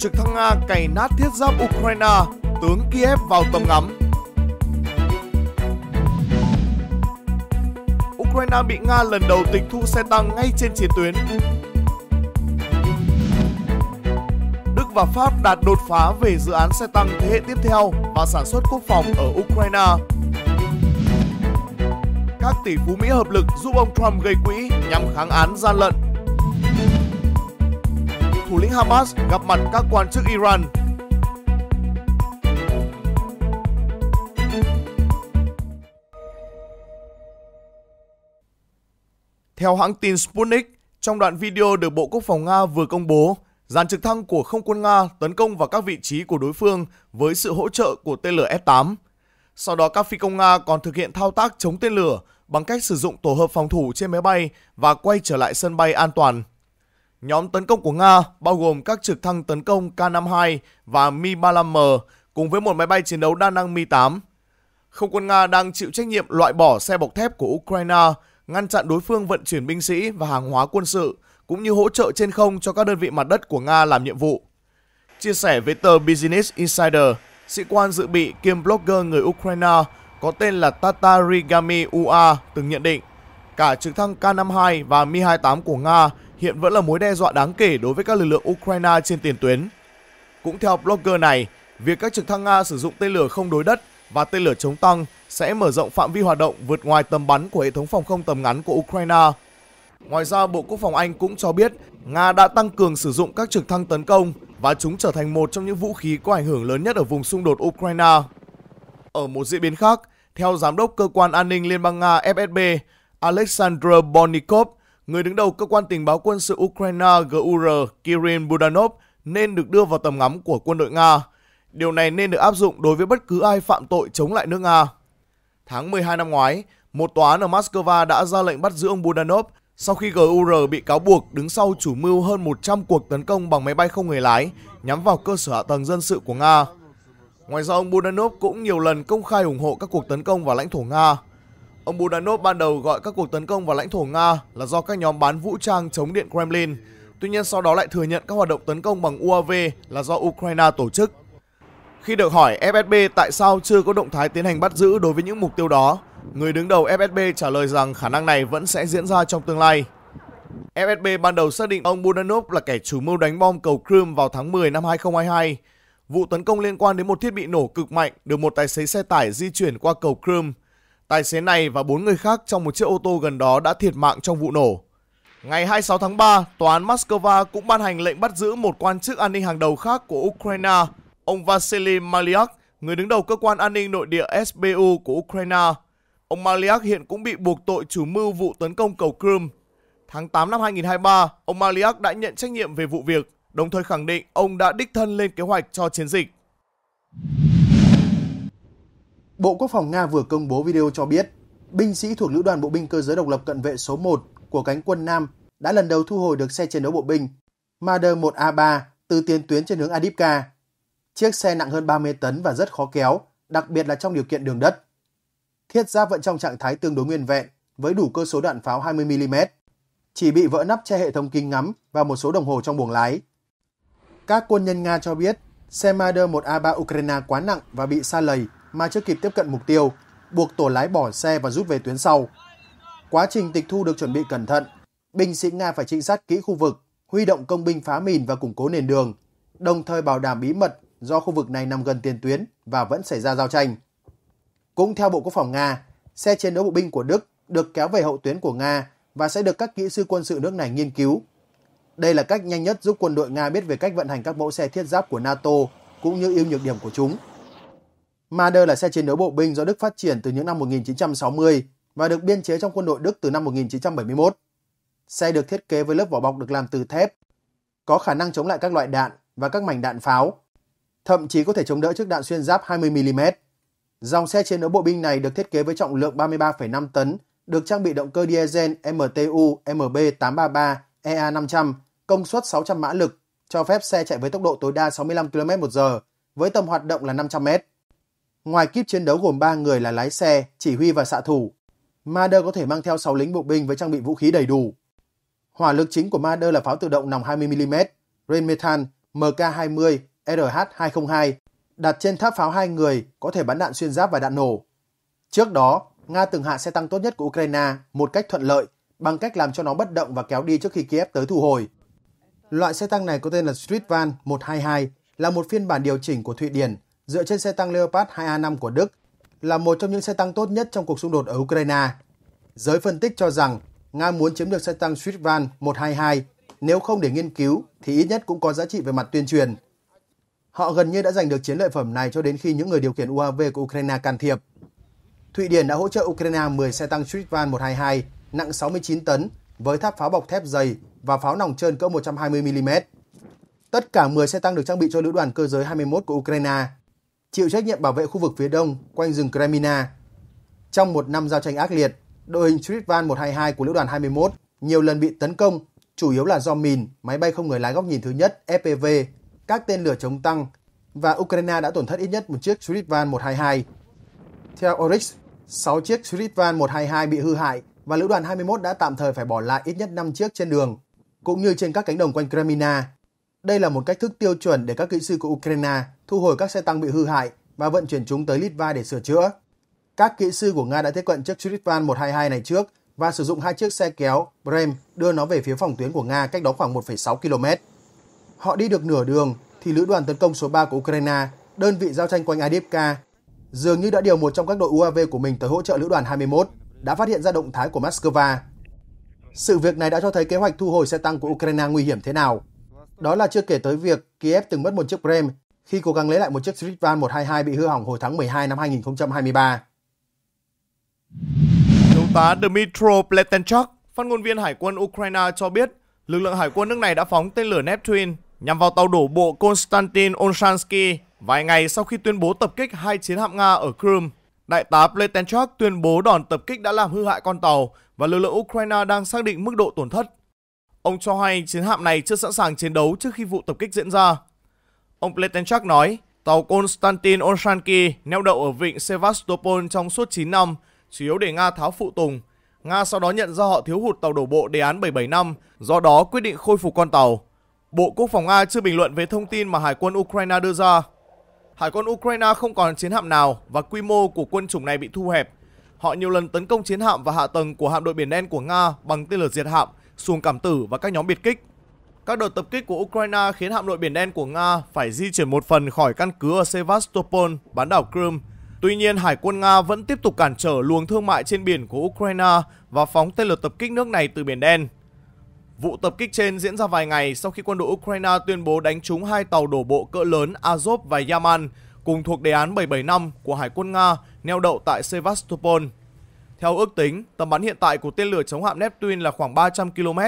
trực thăng Nga cày nát thiết giáp Ukraine, tướng Kiev vào tầm ngắm. Ukraine bị Nga lần đầu tịch thu xe tăng ngay trên chiến tuyến. Đức và Pháp đạt đột phá về dự án xe tăng thế hệ tiếp theo và sản xuất quốc phòng ở Ukraine. Các tỷ phú Mỹ hợp lực giúp ông Trump gây quỹ nhằm kháng án gian lận thủ lĩnh Hamas gặp mặt các quan chức Iran. Theo hãng tin Sputnik, trong đoạn video được Bộ Quốc phòng Nga vừa công bố, dàn trực thăng của không quân Nga tấn công vào các vị trí của đối phương với sự hỗ trợ của tên lửa F-8. Sau đó các phi công Nga còn thực hiện thao tác chống tên lửa bằng cách sử dụng tổ hợp phòng thủ trên máy bay và quay trở lại sân bay an toàn. Nhóm tấn công của Nga bao gồm các trực thăng tấn công K-52 và Mi-35M cùng với một máy bay chiến đấu đa năng Mi-8. Không quân Nga đang chịu trách nhiệm loại bỏ xe bọc thép của Ukraine, ngăn chặn đối phương vận chuyển binh sĩ và hàng hóa quân sự, cũng như hỗ trợ trên không cho các đơn vị mặt đất của Nga làm nhiệm vụ. Chia sẻ với tờ Business Insider, sĩ quan dự bị kiêm blogger người Ukraine có tên là Tatarigami Ua từng nhận định, cả trực thăng K-52 và Mi-28 của Nga hiện vẫn là mối đe dọa đáng kể đối với các lực lượng Ukraine trên tiền tuyến. Cũng theo blogger này, việc các trực thăng Nga sử dụng tên lửa không đối đất và tên lửa chống tăng sẽ mở rộng phạm vi hoạt động vượt ngoài tầm bắn của hệ thống phòng không tầm ngắn của Ukraine. Ngoài ra, Bộ Quốc phòng Anh cũng cho biết Nga đã tăng cường sử dụng các trực thăng tấn công và chúng trở thành một trong những vũ khí có ảnh hưởng lớn nhất ở vùng xung đột Ukraine. Ở một diễn biến khác, theo Giám đốc Cơ quan An ninh Liên bang Nga FSB Alexander Bornikov, người đứng đầu cơ quan tình báo quân sự Ukraine GUR Kirill Budanov nên được đưa vào tầm ngắm của quân đội Nga. Điều này nên được áp dụng đối với bất cứ ai phạm tội chống lại nước Nga. Tháng 12 năm ngoái, một tòa án ở Moscow đã ra lệnh bắt giữ ông Budanov sau khi GUR bị cáo buộc đứng sau chủ mưu hơn 100 cuộc tấn công bằng máy bay không người lái nhắm vào cơ sở hạ tầng dân sự của Nga. Ngoài ra, ông Budanov cũng nhiều lần công khai ủng hộ các cuộc tấn công vào lãnh thổ Nga. Ông Budanov ban đầu gọi các cuộc tấn công vào lãnh thổ Nga là do các nhóm bán vũ trang chống Điện Kremlin, tuy nhiên sau đó lại thừa nhận các hoạt động tấn công bằng UAV là do Ukraine tổ chức. Khi được hỏi FSB tại sao chưa có động thái tiến hành bắt giữ đối với những mục tiêu đó, người đứng đầu FSB trả lời rằng khả năng này vẫn sẽ diễn ra trong tương lai. FSB ban đầu xác định ông Budanov là kẻ chủ mưu đánh bom cầu Crimea vào tháng 10 năm 2022. Vụ tấn công liên quan đến một thiết bị nổ cực mạnh được một tài xế xe tải di chuyển qua cầu Crimea Tài xế này và 4 người khác trong một chiếc ô tô gần đó đã thiệt mạng trong vụ nổ. Ngày 26 tháng 3, tòa án Moscow cũng ban hành lệnh bắt giữ một quan chức an ninh hàng đầu khác của Ukraine, ông Vasily Maliak, người đứng đầu cơ quan an ninh nội địa SBU của Ukraine. Ông Maliak hiện cũng bị buộc tội chủ mưu vụ tấn công cầu Crimea. Tháng 8 năm 2023, ông Maliak đã nhận trách nhiệm về vụ việc, đồng thời khẳng định ông đã đích thân lên kế hoạch cho chiến dịch. Bộ Quốc phòng Nga vừa công bố video cho biết, binh sĩ thuộc Lữ đoàn Bộ binh Cơ giới Độc lập Cận vệ số 1 của cánh quân Nam đã lần đầu thu hồi được xe chiến đấu bộ binh Marder 1A3 từ tiền tuyến trên hướng Adipka. Chiếc xe nặng hơn 30 tấn và rất khó kéo, đặc biệt là trong điều kiện đường đất. Thiết giáp vẫn trong trạng thái tương đối nguyên vẹn với đủ cơ số đạn pháo 20mm, chỉ bị vỡ nắp che hệ thống kính ngắm và một số đồng hồ trong buồng lái. Các quân nhân Nga cho biết xe Marder 1A3 Ukraine quá nặng và bị xa lầy mà chưa kịp tiếp cận mục tiêu, buộc tổ lái bỏ xe và rút về tuyến sau. Quá trình tịch thu được chuẩn bị cẩn thận, binh sĩ Nga phải trinh sát kỹ khu vực, huy động công binh phá mìn và củng cố nền đường, đồng thời bảo đảm bí mật do khu vực này nằm gần tiền tuyến và vẫn xảy ra giao tranh. Cũng theo Bộ Quốc phòng Nga, xe chiến đấu bộ binh của Đức được kéo về hậu tuyến của Nga và sẽ được các kỹ sư quân sự nước này nghiên cứu. Đây là cách nhanh nhất giúp quân đội Nga biết về cách vận hành các mẫu xe thiết giáp của NATO cũng như ưu nhược điểm của chúng. Marder là xe chiến đấu bộ binh do Đức phát triển từ những năm 1960 và được biên chế trong quân đội Đức từ năm 1971. Xe được thiết kế với lớp vỏ bọc được làm từ thép, có khả năng chống lại các loại đạn và các mảnh đạn pháo, thậm chí có thể chống đỡ trước đạn xuyên giáp 20mm. Dòng xe chiến đấu bộ binh này được thiết kế với trọng lượng 33,5 tấn, được trang bị động cơ diesel MTU MB833 EA500, công suất 600 mã lực, cho phép xe chạy với tốc độ tối đa 65 km/h với tầm hoạt động là 500 m. Ngoài kiếp chiến đấu gồm 3 người là lái xe, chỉ huy và xạ thủ, Marder có thể mang theo 6 lính bộ binh với trang bị vũ khí đầy đủ. Hỏa lực chính của Marder là pháo tự động nòng 20mm, Rheinmetall MK20 RH202 đặt trên tháp pháo hai người có thể bắn đạn xuyên giáp và đạn nổ. Trước đó, Nga từng hạ xe tăng tốt nhất của Ukraine một cách thuận lợi bằng cách làm cho nó bất động và kéo đi trước khi Kiev tới thu hồi. Loại xe tăng này có tên là Streetvan 122 là một phiên bản điều chỉnh của Thụy Điển dựa trên xe tăng Leopard 2A5 của Đức, là một trong những xe tăng tốt nhất trong cuộc xung đột ở Ukraine. Giới phân tích cho rằng Nga muốn chiếm được xe tăng Switvan 122, nếu không để nghiên cứu thì ít nhất cũng có giá trị về mặt tuyên truyền. Họ gần như đã giành được chiến lợi phẩm này cho đến khi những người điều khiển UAV của Ukraine can thiệp. Thụy Điển đã hỗ trợ Ukraine 10 xe tăng Switvan 122 nặng 69 tấn với tháp pháo bọc thép dày và pháo nòng trơn cỡ 120mm. Tất cả 10 xe tăng được trang bị cho lữ đoàn cơ giới 21 của Ukraine chịu trách nhiệm bảo vệ khu vực phía đông quanh rừng Kremina. Trong một năm giao tranh ác liệt, đội hình Streetvan 122 của lữ đoàn 21 nhiều lần bị tấn công, chủ yếu là do mìn, máy bay không người lái góc nhìn thứ nhất FPV, các tên lửa chống tăng và Ukraine đã tổn thất ít nhất một chiếc Streetvan 122. Theo Oryx, 6 chiếc Streetvan 122 bị hư hại và lữ đoàn 21 đã tạm thời phải bỏ lại ít nhất 5 chiếc trên đường, cũng như trên các cánh đồng quanh Kremina. Đây là một cách thức tiêu chuẩn để các kỹ sư của Ukraine thu hồi các xe tăng bị hư hại và vận chuyển chúng tới Litva để sửa chữa. Các kỹ sư của Nga đã tiếp cận chiếc Chirifan 122 này trước và sử dụng hai chiếc xe kéo Brem đưa nó về phía phòng tuyến của Nga cách đó khoảng 1,6 km. Họ đi được nửa đường thì lữ đoàn tấn công số 3 của Ukraine, đơn vị giao tranh quanh Adivka, dường như đã điều một trong các đội UAV của mình tới hỗ trợ lữ đoàn 21, đã phát hiện ra động thái của Moscow. Sự việc này đã cho thấy kế hoạch thu hồi xe tăng của Ukraine nguy hiểm thế nào. Đó là chưa kể tới việc Kiev từng mất một chiếc Brem khi cố gắng lấy lại một chiếc Street Van 122 bị hư hỏng hồi tháng 12 năm 2023. Thiếu tá Dmitro Pletenchuk, phát ngôn viên Hải quân Ukraine cho biết lực lượng hải quân nước này đã phóng tên lửa Neptune nhằm vào tàu đổ bộ Konstantin Onshansky vài ngày sau khi tuyên bố tập kích hai chiến hạm Nga ở Crimea. Đại tá Pletenchuk tuyên bố đòn tập kích đã làm hư hại con tàu và lực lượng Ukraine đang xác định mức độ tổn thất. Ông cho hay chiến hạm này chưa sẵn sàng chiến đấu trước khi vụ tập kích diễn ra. Ông Pletenchak nói, tàu Konstantin Olshanki neo đậu ở vịnh Sevastopol trong suốt 9 năm, chủ yếu để Nga tháo phụ tùng. Nga sau đó nhận ra họ thiếu hụt tàu đổ bộ đề án 77 năm, do đó quyết định khôi phục con tàu. Bộ Quốc phòng Nga chưa bình luận về thông tin mà Hải quân Ukraine đưa ra. Hải quân Ukraine không còn chiến hạm nào và quy mô của quân chủng này bị thu hẹp. Họ nhiều lần tấn công chiến hạm và hạ tầng của hạm đội Biển Đen của Nga bằng tên lửa diệt hạm, xuồng cảm tử và các nhóm biệt kích. Các đợt tập kích của Ukraine khiến hạm đội Biển Đen của Nga phải di chuyển một phần khỏi căn cứ ở Sevastopol, bán đảo Crimea. Tuy nhiên, Hải quân Nga vẫn tiếp tục cản trở luồng thương mại trên biển của Ukraine và phóng tên lửa tập kích nước này từ Biển Đen. Vụ tập kích trên diễn ra vài ngày sau khi quân đội Ukraine tuyên bố đánh trúng hai tàu đổ bộ cỡ lớn Azov và Yaman cùng thuộc đề án 775 của Hải quân Nga neo đậu tại Sevastopol. Theo ước tính, tầm bắn hiện tại của tên lửa chống hạm Neptune là khoảng 300 km,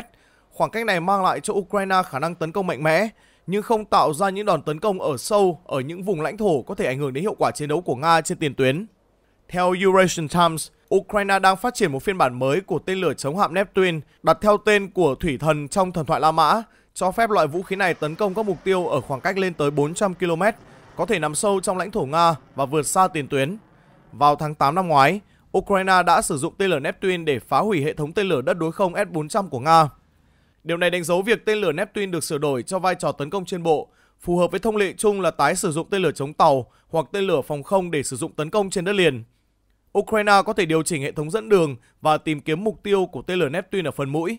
Khoảng cách này mang lại cho Ukraine khả năng tấn công mạnh mẽ, nhưng không tạo ra những đòn tấn công ở sâu ở những vùng lãnh thổ có thể ảnh hưởng đến hiệu quả chiến đấu của Nga trên tiền tuyến. Theo Eurasian Times, Ukraine đang phát triển một phiên bản mới của tên lửa chống hạm Neptune đặt theo tên của thủy thần trong thần thoại La Mã, cho phép loại vũ khí này tấn công các mục tiêu ở khoảng cách lên tới 400 km, có thể nằm sâu trong lãnh thổ Nga và vượt xa tiền tuyến. Vào tháng 8 năm ngoái, Ukraine đã sử dụng tên lửa Neptune để phá hủy hệ thống tên lửa đất đối không S-400 của Nga. Điều này đánh dấu việc tên lửa Neptune được sửa đổi cho vai trò tấn công trên bộ, phù hợp với thông lệ chung là tái sử dụng tên lửa chống tàu hoặc tên lửa phòng không để sử dụng tấn công trên đất liền. Ukraine có thể điều chỉnh hệ thống dẫn đường và tìm kiếm mục tiêu của tên lửa Neptune ở phần mũi.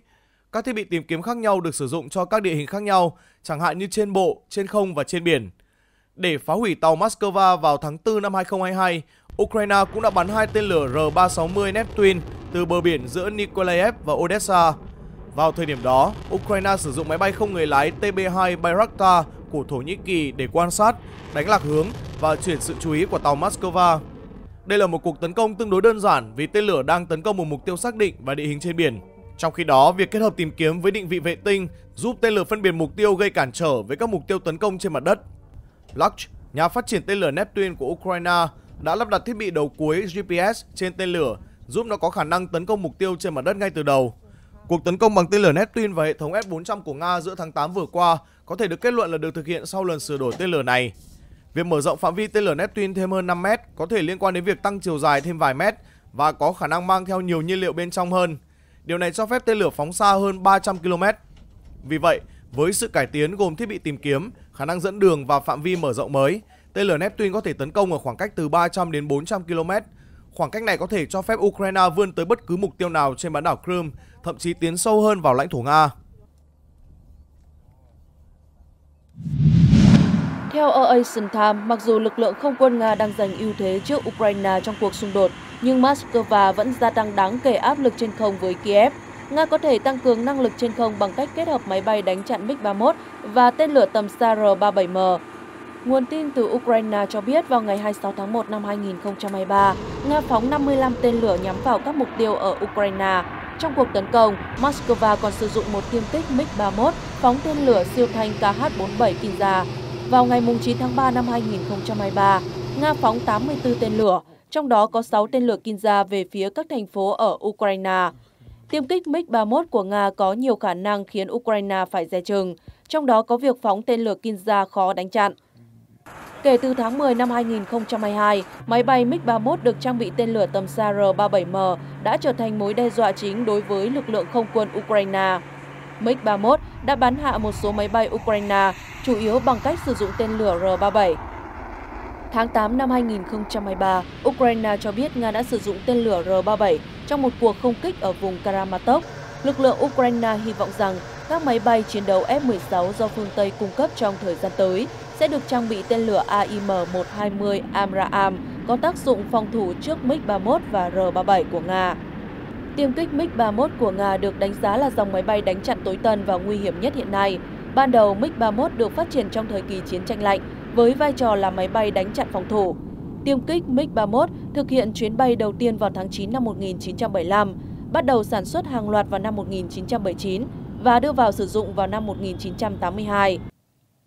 Các thiết bị tìm kiếm khác nhau được sử dụng cho các địa hình khác nhau, chẳng hạn như trên bộ, trên không và trên biển. Để phá hủy tàu Moscow vào tháng 4 năm 2022, Ukraine cũng đã bắn hai tên lửa R-360 Neptune từ bờ biển giữa Nikolaev và Odessa. Vào thời điểm đó, Ukraine sử dụng máy bay không người lái TB2 Bayraktar của Thổ Nhĩ Kỳ để quan sát, đánh lạc hướng và chuyển sự chú ý của tàu Moscow. Đây là một cuộc tấn công tương đối đơn giản vì tên lửa đang tấn công một mục tiêu xác định và địa hình trên biển. Trong khi đó, việc kết hợp tìm kiếm với định vị vệ tinh giúp tên lửa phân biệt mục tiêu gây cản trở với các mục tiêu tấn công trên mặt đất. Lux, nhà phát triển tên lửa Neptune của Ukraine, đã lắp đặt thiết bị đầu cuối GPS trên tên lửa giúp nó có khả năng tấn công mục tiêu trên mặt đất ngay từ đầu. Cuộc tấn công bằng tên lửa Neptune và hệ thống S-400 của Nga giữa tháng 8 vừa qua có thể được kết luận là được thực hiện sau lần sửa đổi tên lửa này. Việc mở rộng phạm vi tên lửa Neptune thêm hơn 5 mét có thể liên quan đến việc tăng chiều dài thêm vài mét và có khả năng mang theo nhiều nhiên liệu bên trong hơn. Điều này cho phép tên lửa phóng xa hơn 300 km. Vì vậy, với sự cải tiến gồm thiết bị tìm kiếm, khả năng dẫn đường và phạm vi mở rộng mới, tên lửa Neptune có thể tấn công ở khoảng cách từ 300 đến 400 km. Khoảng cách này có thể cho phép Ukraine vươn tới bất cứ mục tiêu nào trên bán đảo Crimea thậm chí tiến sâu hơn vào lãnh thổ Nga. Theo Asian Times, mặc dù lực lượng không quân Nga đang giành ưu thế trước Ukraine trong cuộc xung đột, nhưng Moscow vẫn gia tăng đáng kể áp lực trên không với Kiev. Nga có thể tăng cường năng lực trên không bằng cách kết hợp máy bay đánh chặn MiG-31 và tên lửa tầm xa R-37M. Nguồn tin từ Ukraine cho biết vào ngày 26 tháng 1 năm 2023, Nga phóng 55 tên lửa nhắm vào các mục tiêu ở Ukraine. Trong cuộc tấn công, Moscow còn sử dụng một tiêm kích MiG-31 phóng tên lửa siêu thanh KH-47 Kinza. Vào ngày 9 tháng 3 năm 2023, Nga phóng 84 tên lửa, trong đó có 6 tên lửa Kinza về phía các thành phố ở Ukraine. Tiêm kích MiG-31 của Nga có nhiều khả năng khiến Ukraine phải dè chừng, trong đó có việc phóng tên lửa Kinza khó đánh chặn. Kể từ tháng 10 năm 2022, máy bay MiG-31 được trang bị tên lửa tầm xa R-37M đã trở thành mối đe dọa chính đối với lực lượng không quân Ukraine. MiG-31 đã bắn hạ một số máy bay Ukraine, chủ yếu bằng cách sử dụng tên lửa R-37. Tháng 8 năm 2023, Ukraine cho biết Nga đã sử dụng tên lửa R-37 trong một cuộc không kích ở vùng Karamatok. Lực lượng Ukraine hy vọng rằng các máy bay chiến đấu F-16 do phương Tây cung cấp trong thời gian tới sẽ được trang bị tên lửa AIM-120 Amraam có tác dụng phòng thủ trước MiG-31 và R-37 của Nga. Tiêm kích MiG-31 của Nga được đánh giá là dòng máy bay đánh chặn tối tân và nguy hiểm nhất hiện nay. Ban đầu, MiG-31 được phát triển trong thời kỳ chiến tranh lạnh với vai trò là máy bay đánh chặn phòng thủ. Tiêm kích MiG-31 thực hiện chuyến bay đầu tiên vào tháng 9 năm 1975, bắt đầu sản xuất hàng loạt vào năm 1979 và đưa vào sử dụng vào năm 1982.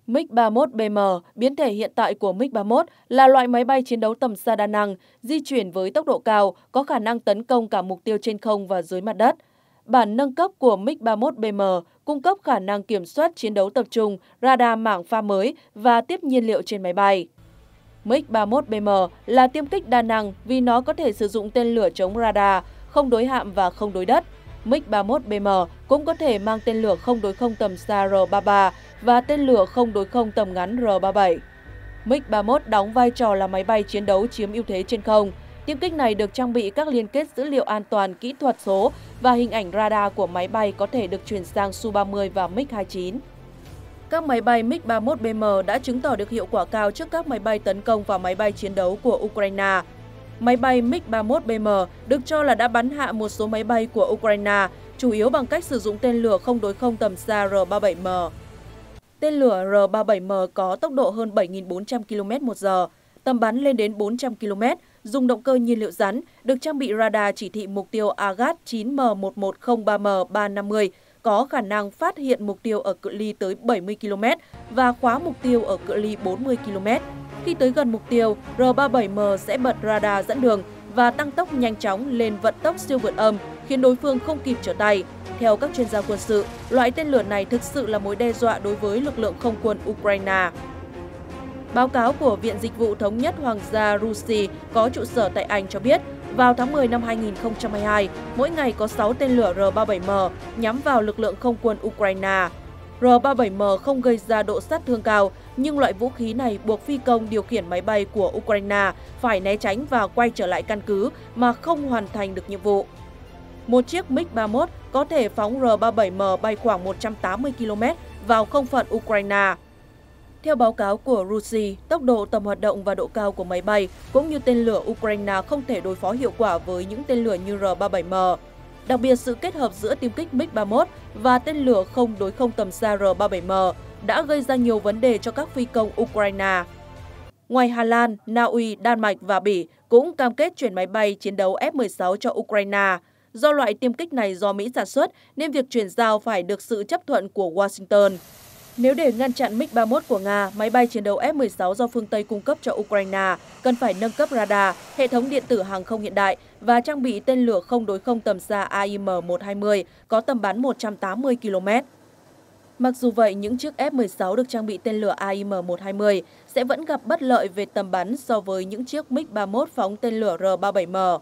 MiG-31BM, biến thể hiện tại của MiG-31, là loại máy bay chiến đấu tầm xa đa năng, di chuyển với tốc độ cao, có khả năng tấn công cả mục tiêu trên không và dưới mặt đất. Bản nâng cấp của MiG-31BM cung cấp khả năng kiểm soát chiến đấu tập trung, radar mảng pha mới và tiếp nhiên liệu trên máy bay. MiG-31BM là tiêm kích đa năng vì nó có thể sử dụng tên lửa chống radar, không đối hạm và không đối đất, MiG-31BM cũng có thể mang tên lửa không đối không tầm xa R-33 và tên lửa không đối không tầm ngắn R-37. MiG-31 đóng vai trò là máy bay chiến đấu chiếm ưu thế trên không. Tiêm kích này được trang bị các liên kết dữ liệu an toàn kỹ thuật số và hình ảnh radar của máy bay có thể được chuyển sang Su-30 và MiG-29. Các máy bay MiG-31BM đã chứng tỏ được hiệu quả cao trước các máy bay tấn công và máy bay chiến đấu của Ukraine. Máy bay MiG-31BM được cho là đã bắn hạ một số máy bay của Ukraine, chủ yếu bằng cách sử dụng tên lửa không đối không tầm xa R-37M. Tên lửa R-37M có tốc độ hơn 7.400 km một giờ, tầm bắn lên đến 400 km, dùng động cơ nhiên liệu rắn, được trang bị radar chỉ thị mục tiêu Agat 9M11030M350, có khả năng phát hiện mục tiêu ở cự ly tới 70 km và khóa mục tiêu ở cự ly 40 km. Khi tới gần mục tiêu, R-37M sẽ bật radar dẫn đường và tăng tốc nhanh chóng lên vận tốc siêu vượt âm, khiến đối phương không kịp trở tay. Theo các chuyên gia quân sự, loại tên lửa này thực sự là mối đe dọa đối với lực lượng không quân Ukraine. Báo cáo của Viện Dịch vụ Thống nhất Hoàng gia Rusi có trụ sở tại Anh cho biết, vào tháng 10 năm 2022, mỗi ngày có 6 tên lửa R-37M nhắm vào lực lượng không quân Ukraine. R-37M không gây ra độ sát thương cao, nhưng loại vũ khí này buộc phi công điều khiển máy bay của Ukraine phải né tránh và quay trở lại căn cứ mà không hoàn thành được nhiệm vụ. Một chiếc MiG-31 có thể phóng R-37M bay khoảng 180 km vào không phận Ukraine. Theo báo cáo của Rusi, tốc độ tầm hoạt động và độ cao của máy bay cũng như tên lửa Ukraine không thể đối phó hiệu quả với những tên lửa như R-37M. Đặc biệt, sự kết hợp giữa tiêm kích MiG-31 và tên lửa không đối không tầm xa R-37M đã gây ra nhiều vấn đề cho các phi công Ukraine. Ngoài Hà Lan, Na Uy, Đan Mạch và Bỉ cũng cam kết chuyển máy bay chiến đấu F-16 cho Ukraine. Do loại tiêm kích này do Mỹ sản xuất nên việc chuyển giao phải được sự chấp thuận của Washington. Nếu để ngăn chặn MiG-31 của Nga, máy bay chiến đấu F-16 do phương Tây cung cấp cho Ukraine cần phải nâng cấp radar, hệ thống điện tử hàng không hiện đại và trang bị tên lửa không đối không tầm xa AIM-120 có tầm bắn 180 km. Mặc dù vậy, những chiếc F-16 được trang bị tên lửa AIM-120 sẽ vẫn gặp bất lợi về tầm bắn so với những chiếc MiG-31 phóng tên lửa R-37M.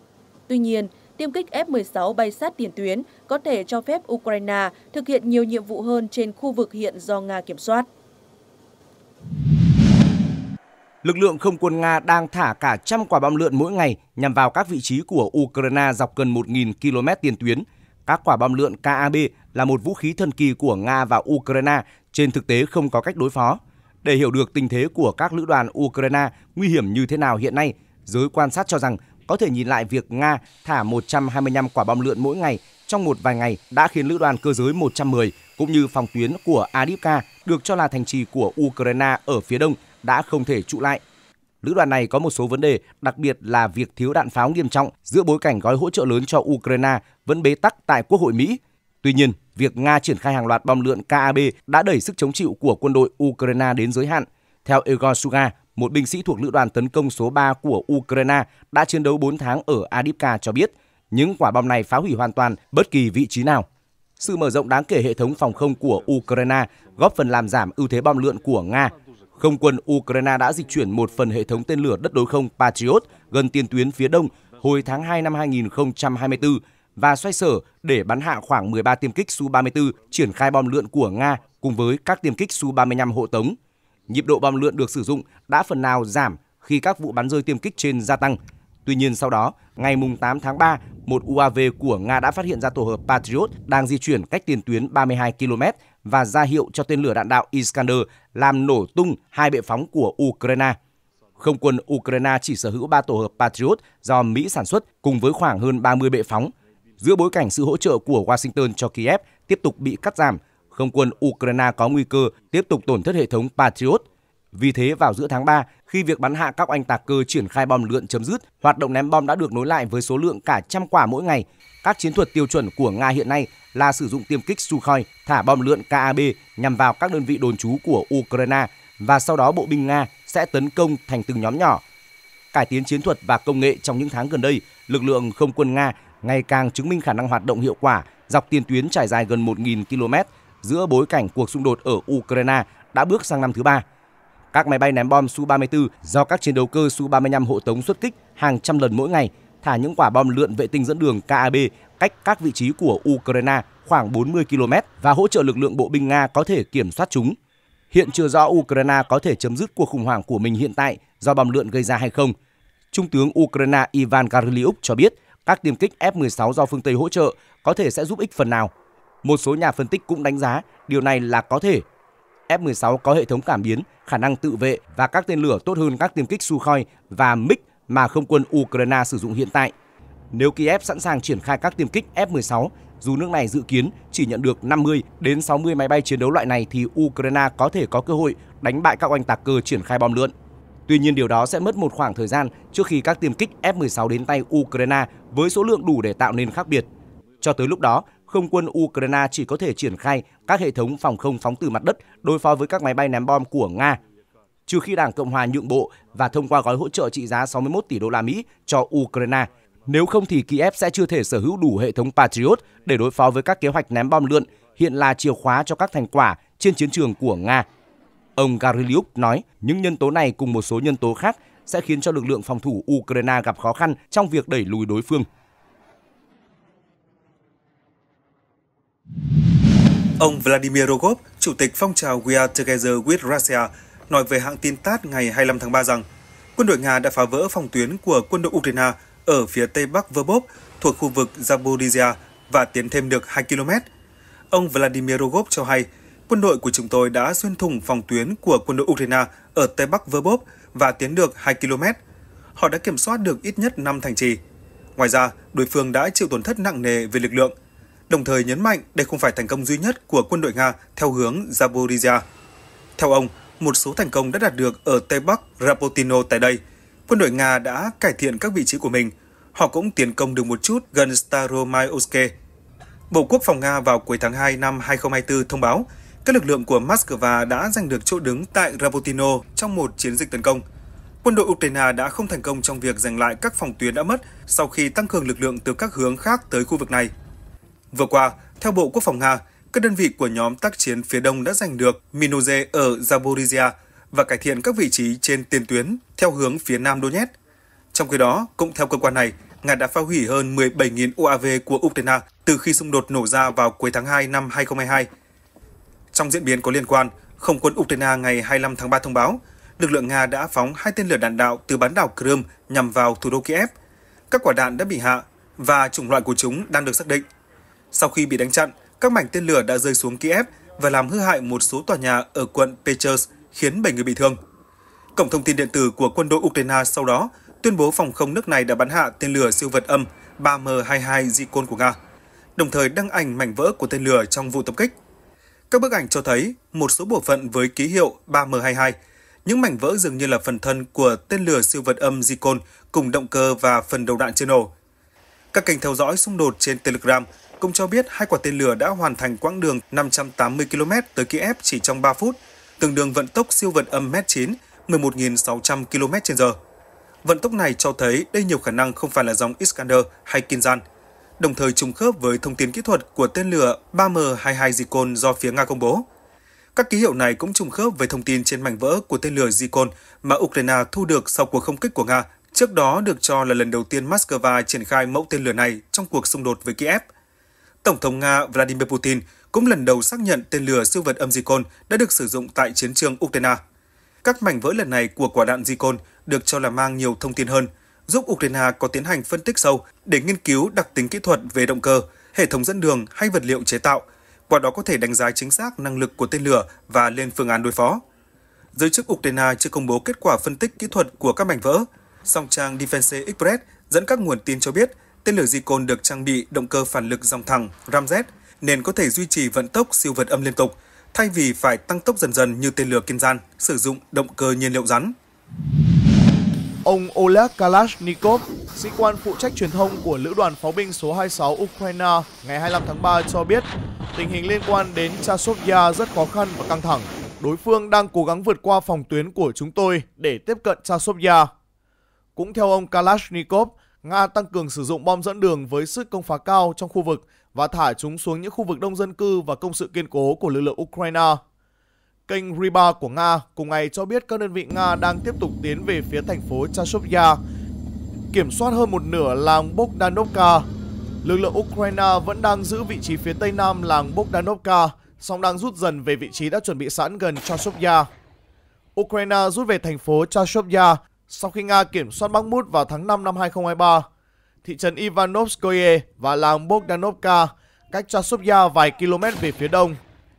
Tuy nhiên, tiêm kích F-16 bay sát tiền tuyến có thể cho phép Ukraine thực hiện nhiều nhiệm vụ hơn trên khu vực hiện do Nga kiểm soát. Lực lượng không quân Nga đang thả cả trăm quả bom lượn mỗi ngày nhằm vào các vị trí của Ukraine dọc gần 1.000 km tiền tuyến. Các quả bom lượn KAB là một vũ khí thần kỳ của Nga và Ukraine, trên thực tế không có cách đối phó. Để hiểu được tình thế của các lữ đoàn Ukraine nguy hiểm như thế nào hiện nay, giới quan sát cho rằng có thể nhìn lại việc Nga thả 125 quả bom lượn mỗi ngày trong một vài ngày đã khiến lữ đoàn cơ giới 110 cũng như phòng tuyến của Adivka được cho là thành trì của Ukraine ở phía đông đã không thể trụ lại. Lữ đoàn này có một số vấn đề, đặc biệt là việc thiếu đạn pháo nghiêm trọng giữa bối cảnh gói hỗ trợ lớn cho Ukraine vẫn bế tắc tại Quốc hội Mỹ. Tuy nhiên, việc Nga triển khai hàng loạt bom lượn KAB đã đẩy sức chống chịu của quân đội Ukraine đến giới hạn. Theo Igor Suga, một binh sĩ thuộc lữ đoàn tấn công số 3 của Ukraine đã chiến đấu 4 tháng ở Adipka cho biết, những quả bom này phá hủy hoàn toàn bất kỳ vị trí nào. Sự mở rộng đáng kể hệ thống phòng không của Ukraine góp phần làm giảm ưu thế bom lượn của Nga. Không quân Ukraine đã dịch chuyển một phần hệ thống tên lửa đất đối không Patriot gần tiền tuyến phía đông hồi tháng 2 năm 2024 và xoay sở để bắn hạ khoảng 13 tiêm kích Su-34 triển khai bom lượn của Nga cùng với các tiêm kích Su-35 hộ tống nhịp độ bom lượn được sử dụng đã phần nào giảm khi các vụ bắn rơi tiêm kích trên gia tăng. Tuy nhiên sau đó, ngày 8 tháng 3, một UAV của Nga đã phát hiện ra tổ hợp Patriot đang di chuyển cách tiền tuyến 32 km và ra hiệu cho tên lửa đạn đạo Iskander làm nổ tung hai bệ phóng của Ukraine. Không quân Ukraine chỉ sở hữu 3 tổ hợp Patriot do Mỹ sản xuất cùng với khoảng hơn 30 bệ phóng. Giữa bối cảnh sự hỗ trợ của Washington cho Kiev tiếp tục bị cắt giảm không quân Ukraine có nguy cơ tiếp tục tổn thất hệ thống Patriot. Vì thế, vào giữa tháng 3, khi việc bắn hạ các oanh tạc cơ triển khai bom lượn chấm dứt, hoạt động ném bom đã được nối lại với số lượng cả trăm quả mỗi ngày. Các chiến thuật tiêu chuẩn của Nga hiện nay là sử dụng tiêm kích Sukhoi thả bom lượn KAB nhằm vào các đơn vị đồn trú của Ukraine và sau đó bộ binh Nga sẽ tấn công thành từng nhóm nhỏ. Cải tiến chiến thuật và công nghệ trong những tháng gần đây, lực lượng không quân Nga ngày càng chứng minh khả năng hoạt động hiệu quả dọc tiền tuyến trải dài gần 1.000 km giữa bối cảnh cuộc xung đột ở Ukraine đã bước sang năm thứ ba. Các máy bay ném bom Su-34 do các chiến đấu cơ Su-35 hộ tống xuất kích hàng trăm lần mỗi ngày thả những quả bom lượn vệ tinh dẫn đường KAB cách các vị trí của Ukraine khoảng 40 km và hỗ trợ lực lượng bộ binh Nga có thể kiểm soát chúng. Hiện chưa rõ Ukraine có thể chấm dứt cuộc khủng hoảng của mình hiện tại do bom lượn gây ra hay không. Trung tướng Ukraine Ivan Garliuk cho biết các tiêm kích F-16 do phương Tây hỗ trợ có thể sẽ giúp ích phần nào một số nhà phân tích cũng đánh giá điều này là có thể. F-16 có hệ thống cảm biến, khả năng tự vệ và các tên lửa tốt hơn các tiêm kích Sukhoi và MiG mà không quân Ukraine sử dụng hiện tại. Nếu Kiev sẵn sàng triển khai các tiêm kích F-16, dù nước này dự kiến chỉ nhận được 50 đến 60 máy bay chiến đấu loại này thì Ukraine có thể có cơ hội đánh bại các oanh tạc cơ triển khai bom lượn. Tuy nhiên điều đó sẽ mất một khoảng thời gian trước khi các tiêm kích F-16 đến tay Ukraine với số lượng đủ để tạo nên khác biệt. Cho tới lúc đó, không quân Ukraine chỉ có thể triển khai các hệ thống phòng không phóng từ mặt đất đối phó với các máy bay ném bom của Nga, trừ khi Đảng Cộng hòa nhượng bộ và thông qua gói hỗ trợ trị giá 61 tỷ đô la Mỹ cho Ukraine. Nếu không thì Kiev sẽ chưa thể sở hữu đủ hệ thống Patriot để đối phó với các kế hoạch ném bom lượn, hiện là chìa khóa cho các thành quả trên chiến trường của Nga. Ông Gariliuk nói, những nhân tố này cùng một số nhân tố khác sẽ khiến cho lực lượng phòng thủ Ukraine gặp khó khăn trong việc đẩy lùi đối phương. Ông Vladimir Rogov, chủ tịch phong trào We Are Together with Russia, nói về hãng tin TASS ngày 25 tháng 3 rằng quân đội Nga đã phá vỡ phòng tuyến của quân đội Ukraine ở phía tây bắc Verbov thuộc khu vực Zaporizhia và tiến thêm được 2 km. Ông Vladimir Rogov cho hay, quân đội của chúng tôi đã xuyên thủng phòng tuyến của quân đội Ukraine ở Tây Bắc Verbov và tiến được 2 km. Họ đã kiểm soát được ít nhất 5 thành trì. Ngoài ra, đối phương đã chịu tổn thất nặng nề về lực lượng, đồng thời nhấn mạnh đây không phải thành công duy nhất của quân đội Nga theo hướng Zaporizhia. Theo ông, một số thành công đã đạt được ở Tây Bắc Rapotino tại đây. Quân đội Nga đã cải thiện các vị trí của mình. Họ cũng tiến công được một chút gần Staromayoske. Bộ Quốc phòng Nga vào cuối tháng 2 năm 2024 thông báo các lực lượng của Moscow đã giành được chỗ đứng tại Rapotino trong một chiến dịch tấn công. Quân đội Ukraine đã không thành công trong việc giành lại các phòng tuyến đã mất sau khi tăng cường lực lượng từ các hướng khác tới khu vực này. Vừa qua, theo Bộ Quốc phòng Nga, các đơn vị của nhóm tác chiến phía đông đã giành được Minoze ở Zaporizhia và cải thiện các vị trí trên tiền tuyến theo hướng phía nam Donetsk. Trong khi đó, cũng theo cơ quan này, Nga đã phá hủy hơn 17.000 UAV của Ukraine từ khi xung đột nổ ra vào cuối tháng 2 năm 2022. Trong diễn biến có liên quan, Không quân Ukraine ngày 25 tháng 3 thông báo, lực lượng Nga đã phóng hai tên lửa đạn đạo từ bán đảo Crimea nhằm vào thủ đô Kiev. Các quả đạn đã bị hạ và chủng loại của chúng đang được xác định. Sau khi bị đánh chặn, các mảnh tên lửa đã rơi xuống Kiev và làm hư hại một số tòa nhà ở quận Pechers, khiến 7 người bị thương. Cổng thông tin điện tử của quân đội Ukraine sau đó tuyên bố phòng không nước này đã bắn hạ tên lửa siêu vật âm 3M22 Zikon của Nga, đồng thời đăng ảnh mảnh vỡ của tên lửa trong vụ tập kích. Các bức ảnh cho thấy một số bộ phận với ký hiệu 3M22, những mảnh vỡ dường như là phần thân của tên lửa siêu vật âm Zikon cùng động cơ và phần đầu đạn chưa nổ. Các kênh theo dõi xung đột trên Telegram công cho biết hai quả tên lửa đã hoàn thành quãng đường 580 km tới Kiev chỉ trong 3 phút, tương đương vận tốc siêu vượt âm mét 9, 11.600 km h Vận tốc này cho thấy đây nhiều khả năng không phải là dòng Iskander hay Kinzhan, đồng thời trùng khớp với thông tin kỹ thuật của tên lửa 3M22 Zikon do phía Nga công bố. Các ký hiệu này cũng trùng khớp với thông tin trên mảnh vỡ của tên lửa Zikon mà Ukraine thu được sau cuộc không kích của Nga Trước đó được cho là lần đầu tiên Moscow triển khai mẫu tên lửa này trong cuộc xung đột với Kiev. Tổng thống Nga Vladimir Putin cũng lần đầu xác nhận tên lửa siêu vật âm Zikon đã được sử dụng tại chiến trường Ukraine. Các mảnh vỡ lần này của quả đạn Zikon được cho là mang nhiều thông tin hơn, giúp Ukraine có tiến hành phân tích sâu để nghiên cứu đặc tính kỹ thuật về động cơ, hệ thống dẫn đường hay vật liệu chế tạo, qua đó có thể đánh giá chính xác năng lực của tên lửa và lên phương án đối phó. Giới chức Ukraine chưa công bố kết quả phân tích kỹ thuật của các mảnh vỡ, song trang Defense Express dẫn các nguồn tin cho biết Tên lửa Zircon được trang bị động cơ phản lực dòng thẳng Ramjet nên có thể duy trì vận tốc siêu vượt âm liên tục, thay vì phải tăng tốc dần dần như tên lửa Kim Gian sử dụng động cơ nhiên liệu rắn. Ông Oleg Kalashnikov, sĩ quan phụ trách truyền thông của Lữ đoàn Pháo binh số 26 Ukraine ngày 25 tháng 3 cho biết tình hình liên quan đến Chasovya rất khó khăn và căng thẳng. Đối phương đang cố gắng vượt qua phòng tuyến của chúng tôi để tiếp cận Chasovya. Cũng theo ông Kalashnikov, Nga tăng cường sử dụng bom dẫn đường với sức công phá cao trong khu vực và thả chúng xuống những khu vực đông dân cư và công sự kiên cố của lực lượng Ukraine. Kênh Riba của Nga cùng ngày cho biết các đơn vị Nga đang tiếp tục tiến về phía thành phố Chashovya, kiểm soát hơn một nửa làng Bogdanovka. Lực lượng Ukraine vẫn đang giữ vị trí phía tây nam làng Bogdanovka, song đang rút dần về vị trí đã chuẩn bị sẵn gần Chashovya. Ukraine rút về thành phố Chashovya sau khi Nga kiểm soát Bakhmut vào tháng 5 năm 2023. Thị trấn Ivanovskoye và làng Bogdanovka cách Chasovya vài km về phía đông.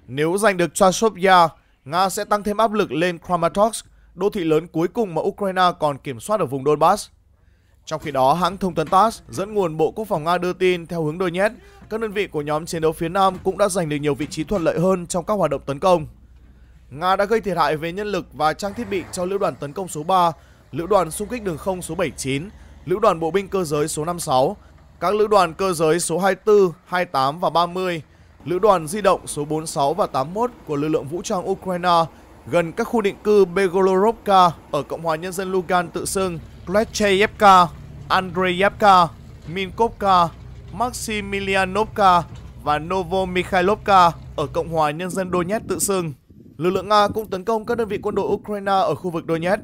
Nếu giành được Chasovya, Nga sẽ tăng thêm áp lực lên Kramatorsk, đô thị lớn cuối cùng mà Ukraine còn kiểm soát ở vùng Donbass. Trong khi đó, hãng thông tấn TASS dẫn nguồn Bộ Quốc phòng Nga đưa tin theo hướng đôi Donetsk, các đơn vị của nhóm chiến đấu phía Nam cũng đã giành được nhiều vị trí thuận lợi hơn trong các hoạt động tấn công. Nga đã gây thiệt hại về nhân lực và trang thiết bị cho lữ đoàn tấn công số 3 Lữ đoàn xung kích đường không số 79, Lữ đoàn bộ binh cơ giới số 56, các lữ đoàn cơ giới số 24, 28 và 30, Lữ đoàn di động số 46 và 81 của lực lượng vũ trang Ukraine gần các khu định cư Begolorovka ở Cộng hòa Nhân dân Lugan tự xưng Klecheyevka, Andreyevka, Minkovka, Maximilianovka và Novomikhailovka ở Cộng hòa Nhân dân Donetsk tự xưng. Lực lượng Nga cũng tấn công các đơn vị quân đội Ukraine ở khu vực Donetsk.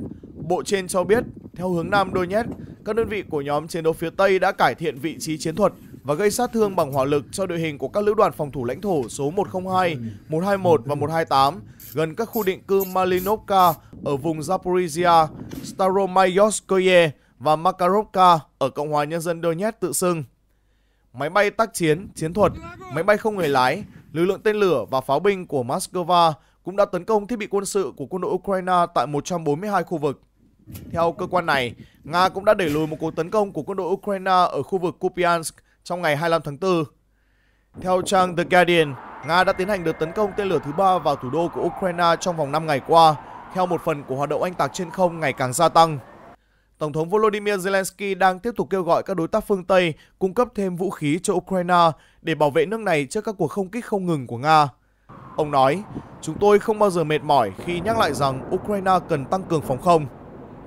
Bộ trên cho biết, theo hướng Nam đôi Donetsk, các đơn vị của nhóm chiến đấu phía Tây đã cải thiện vị trí chiến thuật và gây sát thương bằng hỏa lực cho đội hình của các lữ đoàn phòng thủ lãnh thổ số 102, 121 và 128 gần các khu định cư Malinovka ở vùng Zaporizhia, Staromayoskoye và Makarovka ở Cộng hòa Nhân dân đôi Donetsk tự xưng. Máy bay tác chiến, chiến thuật, máy bay không người lái, lực lượng tên lửa và pháo binh của Moscow cũng đã tấn công thiết bị quân sự của quân đội Ukraine tại 142 khu vực. Theo cơ quan này, Nga cũng đã đẩy lùi một cuộc tấn công của quân đội Ukraine ở khu vực Kupiansk trong ngày 25 tháng 4. Theo trang The Guardian, Nga đã tiến hành đợt tấn công tên lửa thứ ba vào thủ đô của Ukraine trong vòng 5 ngày qua, theo một phần của hoạt động anh tạc trên không ngày càng gia tăng. Tổng thống Volodymyr Zelensky đang tiếp tục kêu gọi các đối tác phương Tây cung cấp thêm vũ khí cho Ukraine để bảo vệ nước này trước các cuộc không kích không ngừng của Nga. Ông nói, chúng tôi không bao giờ mệt mỏi khi nhắc lại rằng Ukraine cần tăng cường phòng không.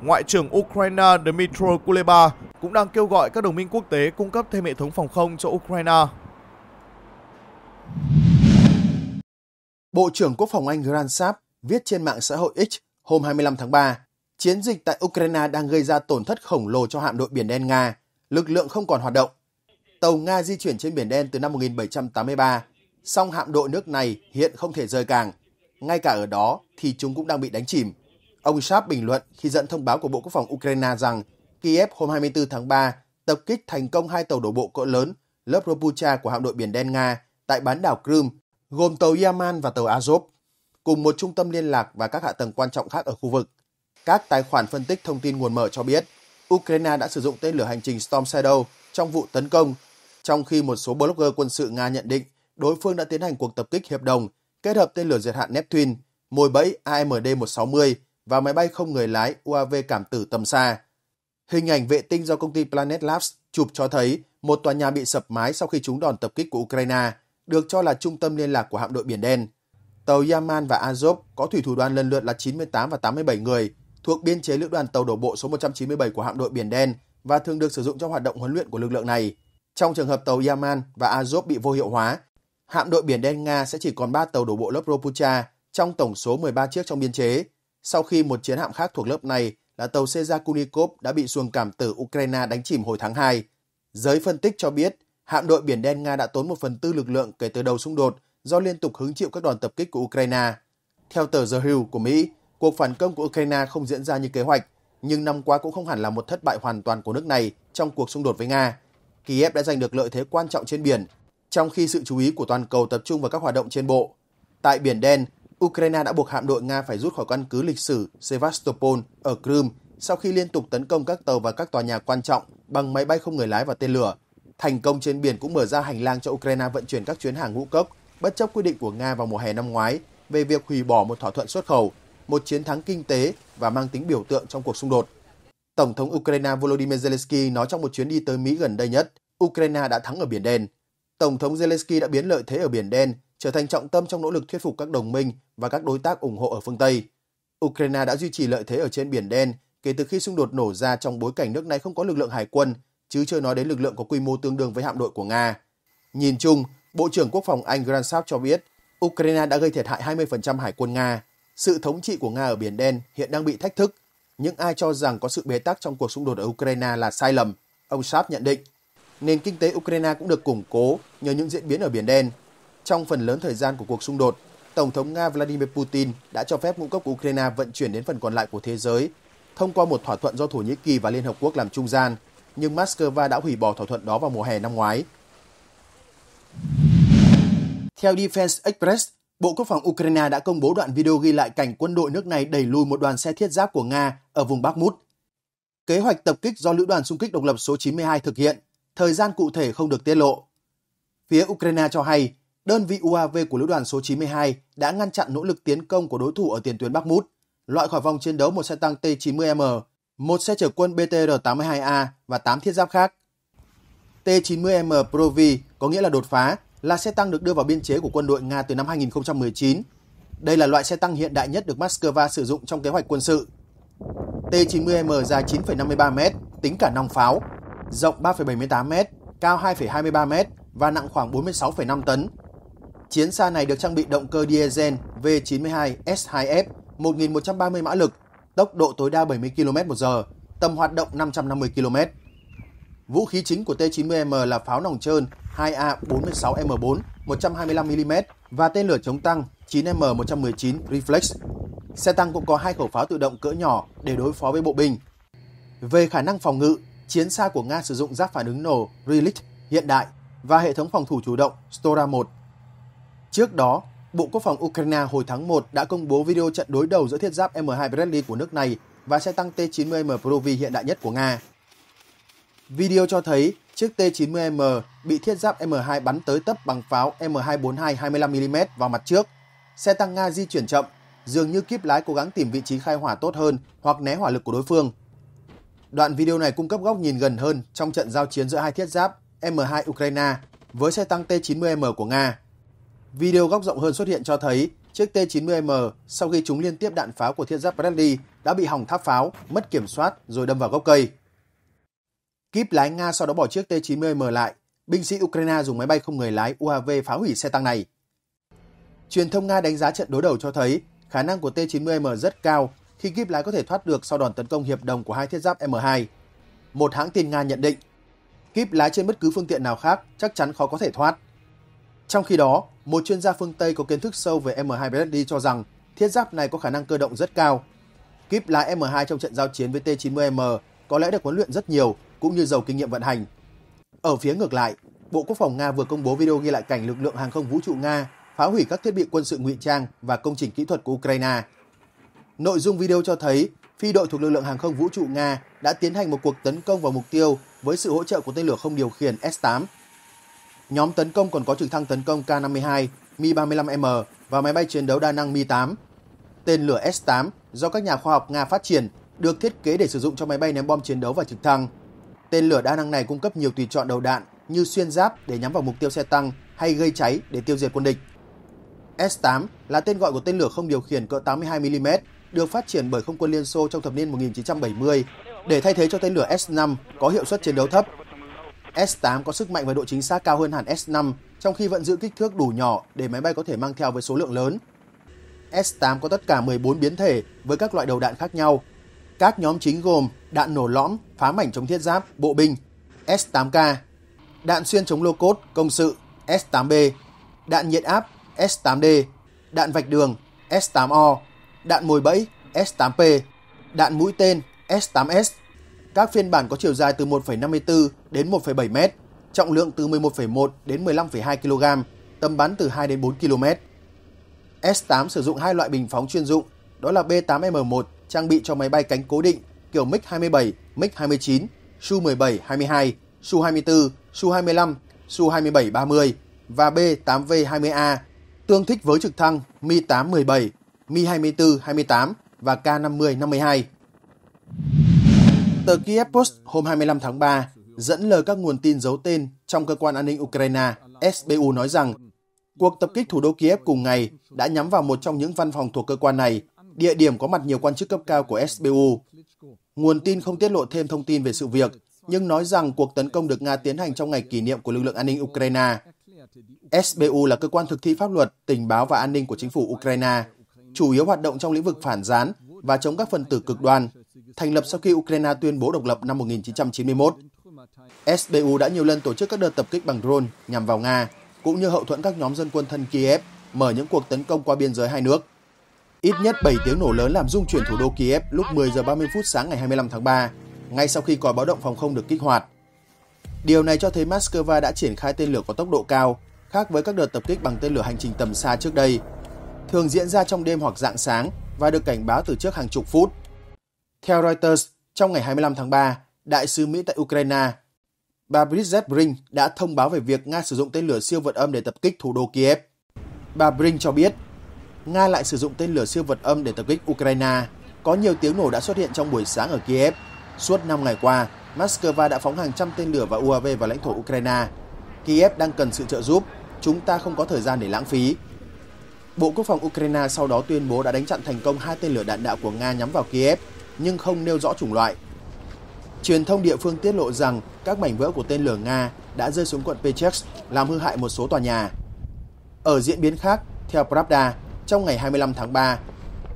Ngoại trưởng Ukraine Dmytro Kuleba cũng đang kêu gọi các đồng minh quốc tế cung cấp thêm hệ thống phòng không cho Ukraine. Bộ trưởng Quốc phòng Anh Grant Sapp viết trên mạng xã hội X hôm 25 tháng 3, chiến dịch tại Ukraine đang gây ra tổn thất khổng lồ cho hạm đội Biển Đen Nga, lực lượng không còn hoạt động. Tàu Nga di chuyển trên Biển Đen từ năm 1783, song hạm đội nước này hiện không thể rời cảng. Ngay cả ở đó thì chúng cũng đang bị đánh chìm. Ông Sharp bình luận khi dẫn thông báo của Bộ Quốc phòng Ukraine rằng Kiev hôm 24 tháng 3 tập kích thành công hai tàu đổ bộ cỡ lớn lớp Ropucha của hạm đội Biển Đen Nga tại bán đảo Crimea, gồm tàu Yaman và tàu Azov, cùng một trung tâm liên lạc và các hạ tầng quan trọng khác ở khu vực. Các tài khoản phân tích thông tin nguồn mở cho biết, Ukraine đã sử dụng tên lửa hành trình Storm Shadow trong vụ tấn công, trong khi một số blogger quân sự Nga nhận định đối phương đã tiến hành cuộc tập kích hiệp đồng kết hợp tên lửa diệt hạm Neptune, mồi bẫy AMD-160 và máy bay không người lái UAV cảm tử tầm xa. Hình ảnh vệ tinh do công ty Planet Labs chụp cho thấy một tòa nhà bị sập mái sau khi chúng đòn tập kích của Ukraine, được cho là trung tâm liên lạc của hạm đội Biển Đen. Tàu Yaman và Azov có thủy thủ đoàn lần lượt là 98 và 87 người, thuộc biên chế lữ đoàn tàu đổ bộ số 197 của hạm đội Biển Đen và thường được sử dụng trong hoạt động huấn luyện của lực lượng này. Trong trường hợp tàu Yaman và Azov bị vô hiệu hóa, hạm đội Biển Đen Nga sẽ chỉ còn 3 tàu đổ bộ lớp Ropucha trong tổng số 13 chiếc trong biên chế, sau khi một chiến hạm khác thuộc lớp này là tàu Seja Kunikov đã bị xuồng cảm tử Ukraine đánh chìm hồi tháng 2. Giới phân tích cho biết, hạm đội Biển Đen Nga đã tốn một phần tư lực lượng kể từ đầu xung đột do liên tục hứng chịu các đòn tập kích của Ukraine. Theo tờ The Hill của Mỹ, cuộc phản công của Ukraine không diễn ra như kế hoạch, nhưng năm qua cũng không hẳn là một thất bại hoàn toàn của nước này trong cuộc xung đột với Nga. Kiev đã giành được lợi thế quan trọng trên biển, trong khi sự chú ý của toàn cầu tập trung vào các hoạt động trên bộ. Tại Biển Đen, Ukraine đã buộc hạm đội Nga phải rút khỏi căn cứ lịch sử Sevastopol ở Crimea sau khi liên tục tấn công các tàu và các tòa nhà quan trọng bằng máy bay không người lái và tên lửa. Thành công trên biển cũng mở ra hành lang cho Ukraine vận chuyển các chuyến hàng ngũ cốc, bất chấp quyết định của Nga vào mùa hè năm ngoái về việc hủy bỏ một thỏa thuận xuất khẩu, một chiến thắng kinh tế và mang tính biểu tượng trong cuộc xung đột. Tổng thống Ukraine Volodymyr Zelensky nói trong một chuyến đi tới Mỹ gần đây nhất, Ukraine đã thắng ở Biển Đen, Tổng thống Zelensky đã biến lợi thế ở Biển Đen trở thành trọng tâm trong nỗ lực thuyết phục các đồng minh và các đối tác ủng hộ ở phương Tây. Ukraine đã duy trì lợi thế ở trên Biển Đen kể từ khi xung đột nổ ra trong bối cảnh nước này không có lực lượng hải quân, chứ chưa nói đến lực lượng có quy mô tương đương với hạm đội của Nga. Nhìn chung, Bộ trưởng Quốc phòng Anh Grant South cho biết Ukraine đã gây thiệt hại 20% hải quân Nga. Sự thống trị của Nga ở Biển Đen hiện đang bị thách thức. Những ai cho rằng có sự bế tắc trong cuộc xung đột ở Ukraine là sai lầm, ông Sharp nhận định nền kinh tế Ukraine cũng được củng cố nhờ những diễn biến ở Biển Đen. Trong phần lớn thời gian của cuộc xung đột, Tổng thống Nga Vladimir Putin đã cho phép ngũ cốc của Ukraine vận chuyển đến phần còn lại của thế giới thông qua một thỏa thuận do Thổ Nhĩ Kỳ và Liên Hợp Quốc làm trung gian, nhưng Moscow đã hủy bỏ thỏa thuận đó vào mùa hè năm ngoái. Theo Defense Express, Bộ Quốc phòng Ukraine đã công bố đoạn video ghi lại cảnh quân đội nước này đẩy lùi một đoàn xe thiết giáp của Nga ở vùng Bakhmut. Kế hoạch tập kích do Lữ đoàn xung kích độc lập số 92 thực hiện thời gian cụ thể không được tiết lộ. Phía Ukraine cho hay, đơn vị UAV của lữ đoàn số 92 đã ngăn chặn nỗ lực tiến công của đối thủ ở tiền tuyến Bắc Mút, loại khỏi vòng chiến đấu một xe tăng T-90M, một xe chở quân BTR-82A và 8 thiết giáp khác. T-90M Provi có nghĩa là đột phá, là xe tăng được đưa vào biên chế của quân đội Nga từ năm 2019. Đây là loại xe tăng hiện đại nhất được Moscow sử dụng trong kế hoạch quân sự. T-90M dài 9,53m, tính cả nòng pháo, rộng 3,78m, cao 2,23m và nặng khoảng 46,5 tấn. Chiến xa này được trang bị động cơ diesel V92 S2F 1130 mã lực, tốc độ tối đa 70 km/h, tầm hoạt động 550 km. Vũ khí chính của T-90M là pháo nòng trơn 2A46M4 125mm và tên lửa chống tăng 9M119 Reflex. Xe tăng cũng có hai khẩu pháo tự động cỡ nhỏ để đối phó với bộ binh. Về khả năng phòng ngự, chiến xa của Nga sử dụng giáp phản ứng nổ Relic hiện đại và hệ thống phòng thủ chủ động Stora 1. Trước đó, Bộ Quốc phòng Ukraine hồi tháng 1 đã công bố video trận đối đầu giữa thiết giáp M2 Bradley của nước này và xe tăng T-90M Provi hiện đại nhất của Nga. Video cho thấy chiếc T-90M bị thiết giáp M2 bắn tới tấp bằng pháo M242 25mm vào mặt trước. Xe tăng Nga di chuyển chậm, dường như kiếp lái cố gắng tìm vị trí khai hỏa tốt hơn hoặc né hỏa lực của đối phương – Đoạn video này cung cấp góc nhìn gần hơn trong trận giao chiến giữa hai thiết giáp M2 Ukraine với xe tăng T-90M của Nga. Video góc rộng hơn xuất hiện cho thấy chiếc T-90M sau khi chúng liên tiếp đạn pháo của thiết giáp Bradley đã bị hỏng tháp pháo, mất kiểm soát rồi đâm vào gốc cây. Kíp lái Nga sau đó bỏ chiếc T-90M lại. Binh sĩ Ukraine dùng máy bay không người lái UAV phá hủy xe tăng này. Truyền thông Nga đánh giá trận đối đầu cho thấy khả năng của T-90M rất cao khi kíp lái có thể thoát được sau đòn tấn công hiệp đồng của hai thiết giáp M2. Một hãng tin Nga nhận định, kíp lái trên bất cứ phương tiện nào khác chắc chắn khó có thể thoát. Trong khi đó, một chuyên gia phương Tây có kiến thức sâu về M2 Bradley cho rằng thiết giáp này có khả năng cơ động rất cao. Kíp lái M2 trong trận giao chiến với T-90M có lẽ được huấn luyện rất nhiều cũng như giàu kinh nghiệm vận hành. Ở phía ngược lại, Bộ Quốc phòng Nga vừa công bố video ghi lại cảnh lực lượng hàng không vũ trụ Nga phá hủy các thiết bị quân sự ngụy trang và công trình kỹ thuật của Ukraine Nội dung video cho thấy phi đội thuộc lực lượng hàng không vũ trụ Nga đã tiến hành một cuộc tấn công vào mục tiêu với sự hỗ trợ của tên lửa không điều khiển S-8. Nhóm tấn công còn có trực thăng tấn công K-52, Mi-35M và máy bay chiến đấu đa năng Mi-8. Tên lửa S-8 do các nhà khoa học Nga phát triển được thiết kế để sử dụng cho máy bay ném bom chiến đấu và trực thăng. Tên lửa đa năng này cung cấp nhiều tùy chọn đầu đạn như xuyên giáp để nhắm vào mục tiêu xe tăng hay gây cháy để tiêu diệt quân địch. S-8 là tên gọi của tên lửa không điều khiển cỡ 82mm được phát triển bởi không quân Liên Xô trong thập niên 1970 để thay thế cho tên lửa S-5 có hiệu suất chiến đấu thấp. S-8 có sức mạnh và độ chính xác cao hơn hẳn S-5 trong khi vẫn giữ kích thước đủ nhỏ để máy bay có thể mang theo với số lượng lớn. S-8 có tất cả 14 biến thể với các loại đầu đạn khác nhau. Các nhóm chính gồm đạn nổ lõm, phá mảnh chống thiết giáp, bộ binh, S-8K, đạn xuyên chống lô cốt, công sự, S-8B, đạn nhiệt áp, S-8D, đạn vạch đường, S-8O, đạn mồi bẫy S8P, đạn mũi tên S8S. Các phiên bản có chiều dài từ 1,54 đến 1,7 m, trọng lượng từ 11,1 đến 15,2 kg, tầm bắn từ 2 đến 4 km. S8 sử dụng hai loại bình phóng chuyên dụng, đó là B8M1 trang bị cho máy bay cánh cố định kiểu MiG-27, MiG-29, Su-17-22, Su-24, Su-25, Su-27-30 và B8V-20A, tương thích với trực thăng Mi-8-17 Mi-24-28 và K-50-52. Tờ Kiev Post hôm 25 tháng 3 dẫn lời các nguồn tin giấu tên trong cơ quan an ninh Ukraine SBU nói rằng cuộc tập kích thủ đô Kiev cùng ngày đã nhắm vào một trong những văn phòng thuộc cơ quan này, địa điểm có mặt nhiều quan chức cấp cao của SBU. Nguồn tin không tiết lộ thêm thông tin về sự việc, nhưng nói rằng cuộc tấn công được Nga tiến hành trong ngày kỷ niệm của lực lượng an ninh Ukraine. SBU là cơ quan thực thi pháp luật, tình báo và an ninh của chính phủ Ukraine chủ yếu hoạt động trong lĩnh vực phản gián và chống các phần tử cực đoan, thành lập sau khi Ukraine tuyên bố độc lập năm 1991. SBU đã nhiều lần tổ chức các đợt tập kích bằng drone nhằm vào Nga, cũng như hậu thuẫn các nhóm dân quân thân Kiev mở những cuộc tấn công qua biên giới hai nước. Ít nhất 7 tiếng nổ lớn làm rung chuyển thủ đô Kiev lúc 10 giờ 30 phút sáng ngày 25 tháng 3, ngay sau khi còi báo động phòng không được kích hoạt. Điều này cho thấy Moscow đã triển khai tên lửa có tốc độ cao, khác với các đợt tập kích bằng tên lửa hành trình tầm xa trước đây, thường diễn ra trong đêm hoặc dạng sáng và được cảnh báo từ trước hàng chục phút. Theo Reuters, trong ngày 25 tháng 3, Đại sứ Mỹ tại Ukraine, bà Bridget Brink đã thông báo về việc Nga sử dụng tên lửa siêu vật âm để tập kích thủ đô Kiev. Bà Brink cho biết, Nga lại sử dụng tên lửa siêu vật âm để tập kích Ukraine. Có nhiều tiếng nổ đã xuất hiện trong buổi sáng ở Kiev. Suốt 5 ngày qua, Moscow đã phóng hàng trăm tên lửa và UAV vào lãnh thổ Ukraine. Kiev đang cần sự trợ giúp, chúng ta không có thời gian để lãng phí, Bộ Quốc phòng Ukraine sau đó tuyên bố đã đánh chặn thành công hai tên lửa đạn đạo của Nga nhắm vào Kiev, nhưng không nêu rõ chủng loại. Truyền thông địa phương tiết lộ rằng các mảnh vỡ của tên lửa Nga đã rơi xuống quận Pechersk, làm hư hại một số tòa nhà. Ở diễn biến khác, theo Pravda, trong ngày 25 tháng 3,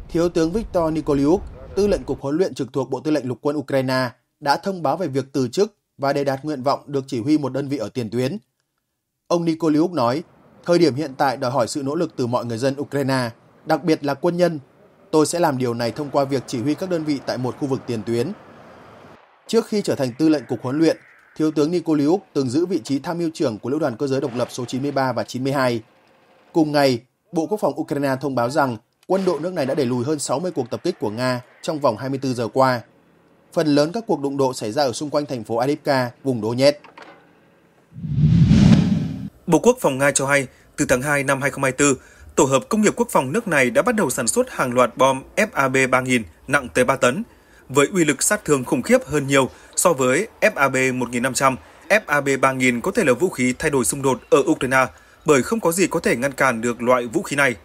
Thiếu tướng Viktor Nikoliuk, tư lệnh cục huấn luyện trực thuộc Bộ Tư lệnh Lục quân Ukraine, đã thông báo về việc từ chức và đề đạt nguyện vọng được chỉ huy một đơn vị ở tiền tuyến. Ông Nikoliuk nói Thời điểm hiện tại đòi hỏi sự nỗ lực từ mọi người dân Ukraine, đặc biệt là quân nhân. Tôi sẽ làm điều này thông qua việc chỉ huy các đơn vị tại một khu vực tiền tuyến. Trước khi trở thành tư lệnh cục huấn luyện, Thiếu tướng Nikoliuk từng giữ vị trí tham mưu trưởng của Lữ đoàn cơ giới độc lập số 93 và 92. Cùng ngày, Bộ Quốc phòng Ukraine thông báo rằng quân đội nước này đã đẩy lùi hơn 60 cuộc tập kích của Nga trong vòng 24 giờ qua. Phần lớn các cuộc đụng độ xảy ra ở xung quanh thành phố Adivka, vùng Donetsk. Bộ Quốc phòng Nga cho hay, từ tháng 2 năm 2024, tổ hợp công nghiệp quốc phòng nước này đã bắt đầu sản xuất hàng loạt bom FAB-3000 nặng tới 3 tấn, với uy lực sát thương khủng khiếp hơn nhiều so với FAB-1500. FAB-3000 có thể là vũ khí thay đổi xung đột ở Ukraine bởi không có gì có thể ngăn cản được loại vũ khí này.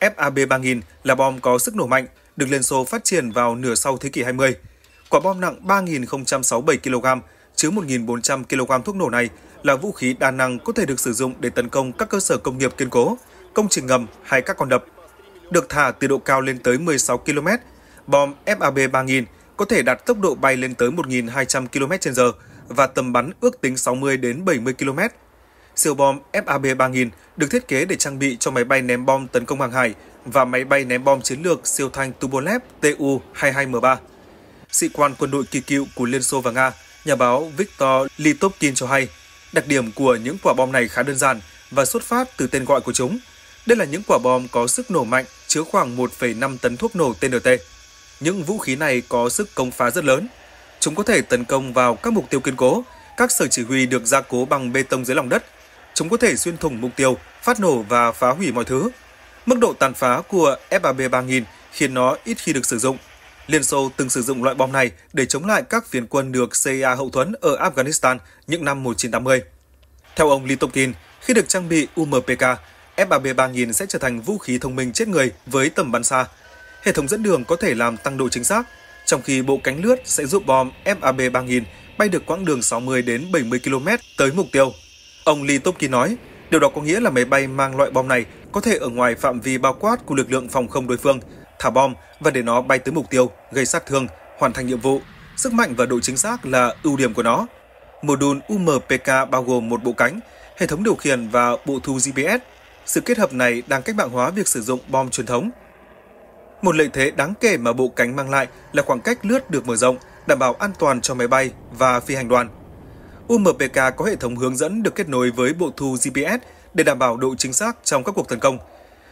FAB-3000 là bom có sức nổ mạnh, được Liên Xô phát triển vào nửa sau thế kỷ 20. Quả bom nặng 3.067 kg, chứa 1.400 kg thuốc nổ này là vũ khí đa năng có thể được sử dụng để tấn công các cơ sở công nghiệp kiên cố, công trình ngầm hay các con đập. Được thả từ độ cao lên tới 16 km, bom FAB-3000 có thể đạt tốc độ bay lên tới 1.200 km/h và tầm bắn ước tính 60 đến 70 km. Siêu bom FAB-3000 được thiết kế để trang bị cho máy bay ném bom tấn công hàng hải và máy bay ném bom chiến lược siêu thanh Tupolev Tu-22M3. Sĩ quan quân đội kỳ cựu của Liên Xô và Nga, nhà báo Viktor Litovkin cho hay, Đặc điểm của những quả bom này khá đơn giản và xuất phát từ tên gọi của chúng. Đây là những quả bom có sức nổ mạnh chứa khoảng 1,5 tấn thuốc nổ TNT. Những vũ khí này có sức công phá rất lớn. Chúng có thể tấn công vào các mục tiêu kiên cố, các sở chỉ huy được gia cố bằng bê tông dưới lòng đất. Chúng có thể xuyên thủng mục tiêu, phát nổ và phá hủy mọi thứ. Mức độ tàn phá của FAB 3000 khiến nó ít khi được sử dụng Liên Xô từng sử dụng loại bom này để chống lại các phiến quân được CIA hậu thuẫn ở Afghanistan những năm 1980. Theo ông Litopkin, khi được trang bị UMPK, F-3B 3000 sẽ trở thành vũ khí thông minh chết người với tầm bắn xa. Hệ thống dẫn đường có thể làm tăng độ chính xác, trong khi bộ cánh lướt sẽ giúp bom FAB 3000 bay được quãng đường 60 đến 70 km tới mục tiêu. Ông Lee nói, điều đó có nghĩa là máy bay mang loại bom này có thể ở ngoài phạm vi bao quát của lực lượng phòng không đối phương thả bom và để nó bay tới mục tiêu, gây sát thương, hoàn thành nhiệm vụ. Sức mạnh và độ chính xác là ưu điểm của nó. Mô đun UMPK bao gồm một bộ cánh, hệ thống điều khiển và bộ thu GPS. Sự kết hợp này đang cách mạng hóa việc sử dụng bom truyền thống. Một lợi thế đáng kể mà bộ cánh mang lại là khoảng cách lướt được mở rộng, đảm bảo an toàn cho máy bay và phi hành đoàn. UMPK có hệ thống hướng dẫn được kết nối với bộ thu GPS để đảm bảo độ chính xác trong các cuộc tấn công –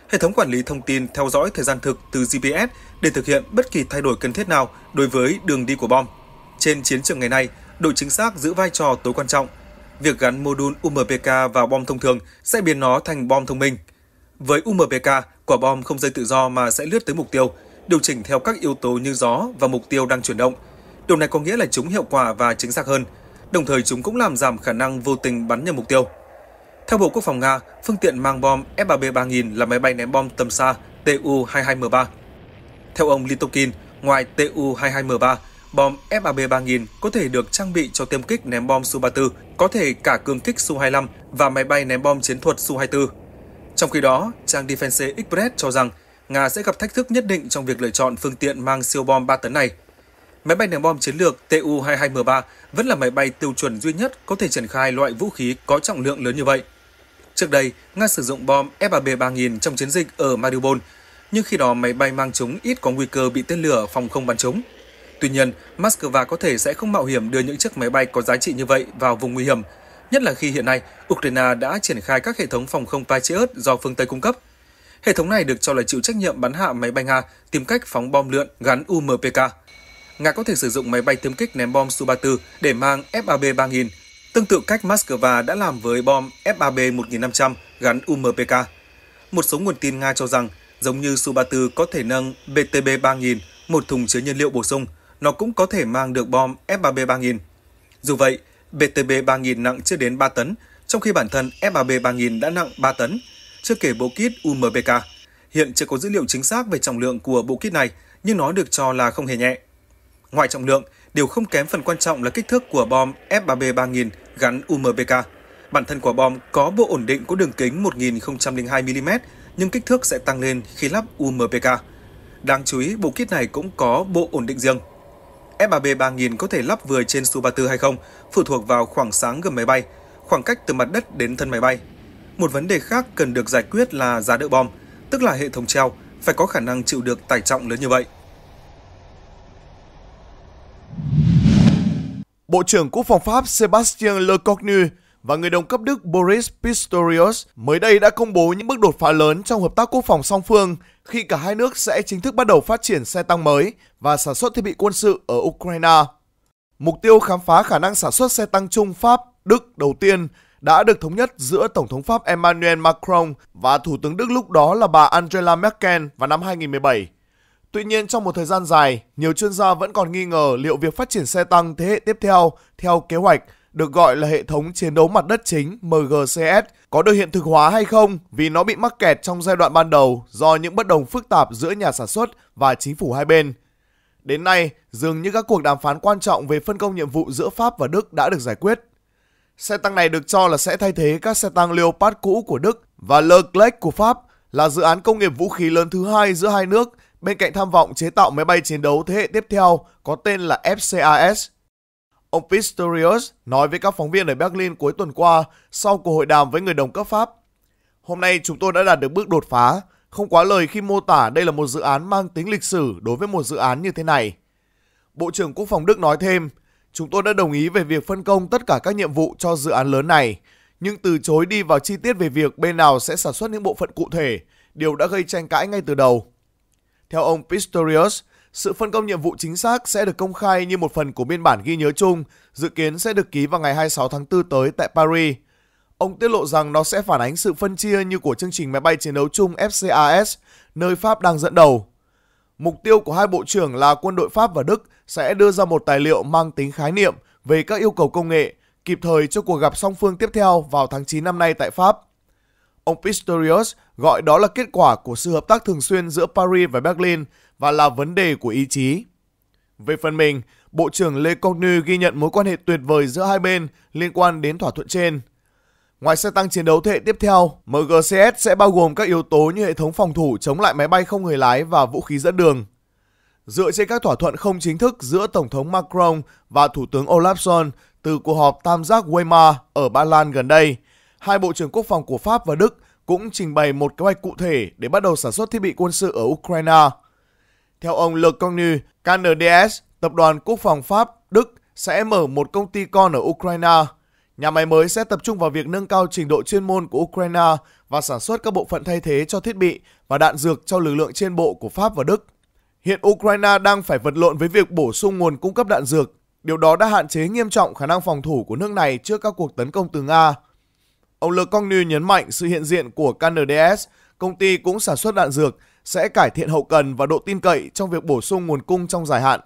hệ thống quản lý thông tin theo dõi thời gian thực từ GPS để thực hiện bất kỳ thay đổi cần thiết nào đối với đường đi của bom. Trên chiến trường ngày nay, độ chính xác giữ vai trò tối quan trọng. Việc gắn module UMPK vào bom thông thường sẽ biến nó thành bom thông minh. Với UMPK, quả bom không rơi tự do mà sẽ lướt tới mục tiêu, điều chỉnh theo các yếu tố như gió và mục tiêu đang chuyển động. Điều này có nghĩa là chúng hiệu quả và chính xác hơn. Đồng thời chúng cũng làm giảm khả năng vô tình bắn nhầm mục tiêu. Theo Bộ Quốc phòng Nga, phương tiện mang bom F-35-3000 là máy bay ném bom tầm xa Tu-22M3. Theo ông Litokin, ngoài Tu-22M3, bom F-35-3000 có thể được trang bị cho tiêm kích ném bom Su-34, có thể cả cường kích Su-25 và máy bay ném bom chiến thuật Su-24. Trong khi đó, trang Defense Express cho rằng Nga sẽ gặp thách thức nhất định trong việc lựa chọn phương tiện mang siêu bom 3 tấn này. Máy bay ném bom chiến lược Tu-22M3 vẫn là máy bay tiêu chuẩn duy nhất có thể triển khai loại vũ khí có trọng lượng lớn như vậy. Trước đây, Nga sử dụng bom FAB 35 3000 trong chiến dịch ở Mariupol, nhưng khi đó máy bay mang chúng ít có nguy cơ bị tên lửa phòng không bắn chúng. Tuy nhiên, Moscow có thể sẽ không mạo hiểm đưa những chiếc máy bay có giá trị như vậy vào vùng nguy hiểm, nhất là khi hiện nay Ukraine đã triển khai các hệ thống phòng không Patriot do phương Tây cung cấp. Hệ thống này được cho là chịu trách nhiệm bắn hạ máy bay Nga tìm cách phóng bom lượn gắn UMPK. Nga có thể sử dụng máy bay tiêm kích ném bom Su-34 để mang FAB-3000 tương tự cách Moscow đã làm với bom FAB-1500 gắn UMPK. Một số nguồn tin Nga cho rằng, giống như Su-34 có thể nâng BTB-3000, một thùng chứa nhiên liệu bổ sung, nó cũng có thể mang được bom FAB-3000. Dù vậy, BTB-3000 nặng chưa đến 3 tấn, trong khi bản thân FAB-3000 đã nặng 3 tấn, chưa kể bộ kit UMPK. Hiện chưa có dữ liệu chính xác về trọng lượng của bộ kit này, nhưng nó được cho là không hề nhẹ. Ngoài trọng lượng, Điều không kém phần quan trọng là kích thước của bom F3B 3000 gắn UMPK. Bản thân quả bom có bộ ổn định có đường kính 1002 mm nhưng kích thước sẽ tăng lên khi lắp UMPK. Đáng chú ý, bộ kit này cũng có bộ ổn định riêng. F3B 3000 có thể lắp vừa trên Su-34 hay không, phụ thuộc vào khoảng sáng gần máy bay, khoảng cách từ mặt đất đến thân máy bay. Một vấn đề khác cần được giải quyết là giá đỡ bom, tức là hệ thống treo phải có khả năng chịu được tải trọng lớn như vậy. Bộ trưởng Quốc phòng Pháp Sébastien Lecornu và người đồng cấp Đức Boris Pistorius mới đây đã công bố những bước đột phá lớn trong hợp tác quốc phòng song phương khi cả hai nước sẽ chính thức bắt đầu phát triển xe tăng mới và sản xuất thiết bị quân sự ở Ukraine. Mục tiêu khám phá khả năng sản xuất xe tăng chung Pháp, Đức đầu tiên đã được thống nhất giữa Tổng thống Pháp Emmanuel Macron và Thủ tướng Đức lúc đó là bà Angela Merkel vào năm 2017. Tuy nhiên trong một thời gian dài, nhiều chuyên gia vẫn còn nghi ngờ liệu việc phát triển xe tăng thế hệ tiếp theo theo kế hoạch được gọi là hệ thống chiến đấu mặt đất chính MGCS có được hiện thực hóa hay không vì nó bị mắc kẹt trong giai đoạn ban đầu do những bất đồng phức tạp giữa nhà sản xuất và chính phủ hai bên. Đến nay, dường như các cuộc đàm phán quan trọng về phân công nhiệm vụ giữa Pháp và Đức đã được giải quyết. Xe tăng này được cho là sẽ thay thế các xe tăng Leopard cũ của Đức và Leclerc của Pháp là dự án công nghiệp vũ khí lớn thứ hai giữa hai nước bên cạnh tham vọng chế tạo máy bay chiến đấu thế hệ tiếp theo có tên là FCAS. Ông Pistorius nói với các phóng viên ở Berlin cuối tuần qua sau cuộc hội đàm với người đồng cấp Pháp. Hôm nay chúng tôi đã đạt được bước đột phá, không quá lời khi mô tả đây là một dự án mang tính lịch sử đối với một dự án như thế này. Bộ trưởng Quốc phòng Đức nói thêm, chúng tôi đã đồng ý về việc phân công tất cả các nhiệm vụ cho dự án lớn này, nhưng từ chối đi vào chi tiết về việc bên nào sẽ sản xuất những bộ phận cụ thể, điều đã gây tranh cãi ngay từ đầu. Theo ông Pistorius, sự phân công nhiệm vụ chính xác sẽ được công khai như một phần của biên bản ghi nhớ chung, dự kiến sẽ được ký vào ngày 26 tháng 4 tới tại Paris. Ông tiết lộ rằng nó sẽ phản ánh sự phân chia như của chương trình máy bay chiến đấu chung FCAS, nơi Pháp đang dẫn đầu. Mục tiêu của hai bộ trưởng là quân đội Pháp và Đức sẽ đưa ra một tài liệu mang tính khái niệm về các yêu cầu công nghệ, kịp thời cho cuộc gặp song phương tiếp theo vào tháng 9 năm nay tại Pháp. Ông Pistorius gọi đó là kết quả của sự hợp tác thường xuyên giữa Paris và Berlin và là vấn đề của ý chí. Về phần mình, Bộ trưởng Lê Công ghi nhận mối quan hệ tuyệt vời giữa hai bên liên quan đến thỏa thuận trên. Ngoài xe tăng chiến đấu thế hệ tiếp theo, MGCS sẽ bao gồm các yếu tố như hệ thống phòng thủ chống lại máy bay không người lái và vũ khí dẫn đường. Dựa trên các thỏa thuận không chính thức giữa Tổng thống Macron và Thủ tướng Olaf Scholz từ cuộc họp tam giác Weimar ở Ba Lan gần đây, hai bộ trưởng quốc phòng của Pháp và Đức cũng trình bày một kế hoạch cụ thể để bắt đầu sản xuất thiết bị quân sự ở Ukraine. Theo ông Le Cornu, KNDS, Tập đoàn Quốc phòng Pháp, Đức sẽ mở một công ty con ở Ukraine. Nhà máy mới sẽ tập trung vào việc nâng cao trình độ chuyên môn của Ukraine và sản xuất các bộ phận thay thế cho thiết bị và đạn dược cho lực lượng trên bộ của Pháp và Đức. Hiện Ukraine đang phải vật lộn với việc bổ sung nguồn cung cấp đạn dược. Điều đó đã hạn chế nghiêm trọng khả năng phòng thủ của nước này trước các cuộc tấn công từ Nga. Ông Le Congnu nhấn mạnh sự hiện diện của KNDS, công ty cũng sản xuất đạn dược, sẽ cải thiện hậu cần và độ tin cậy trong việc bổ sung nguồn cung trong dài hạn.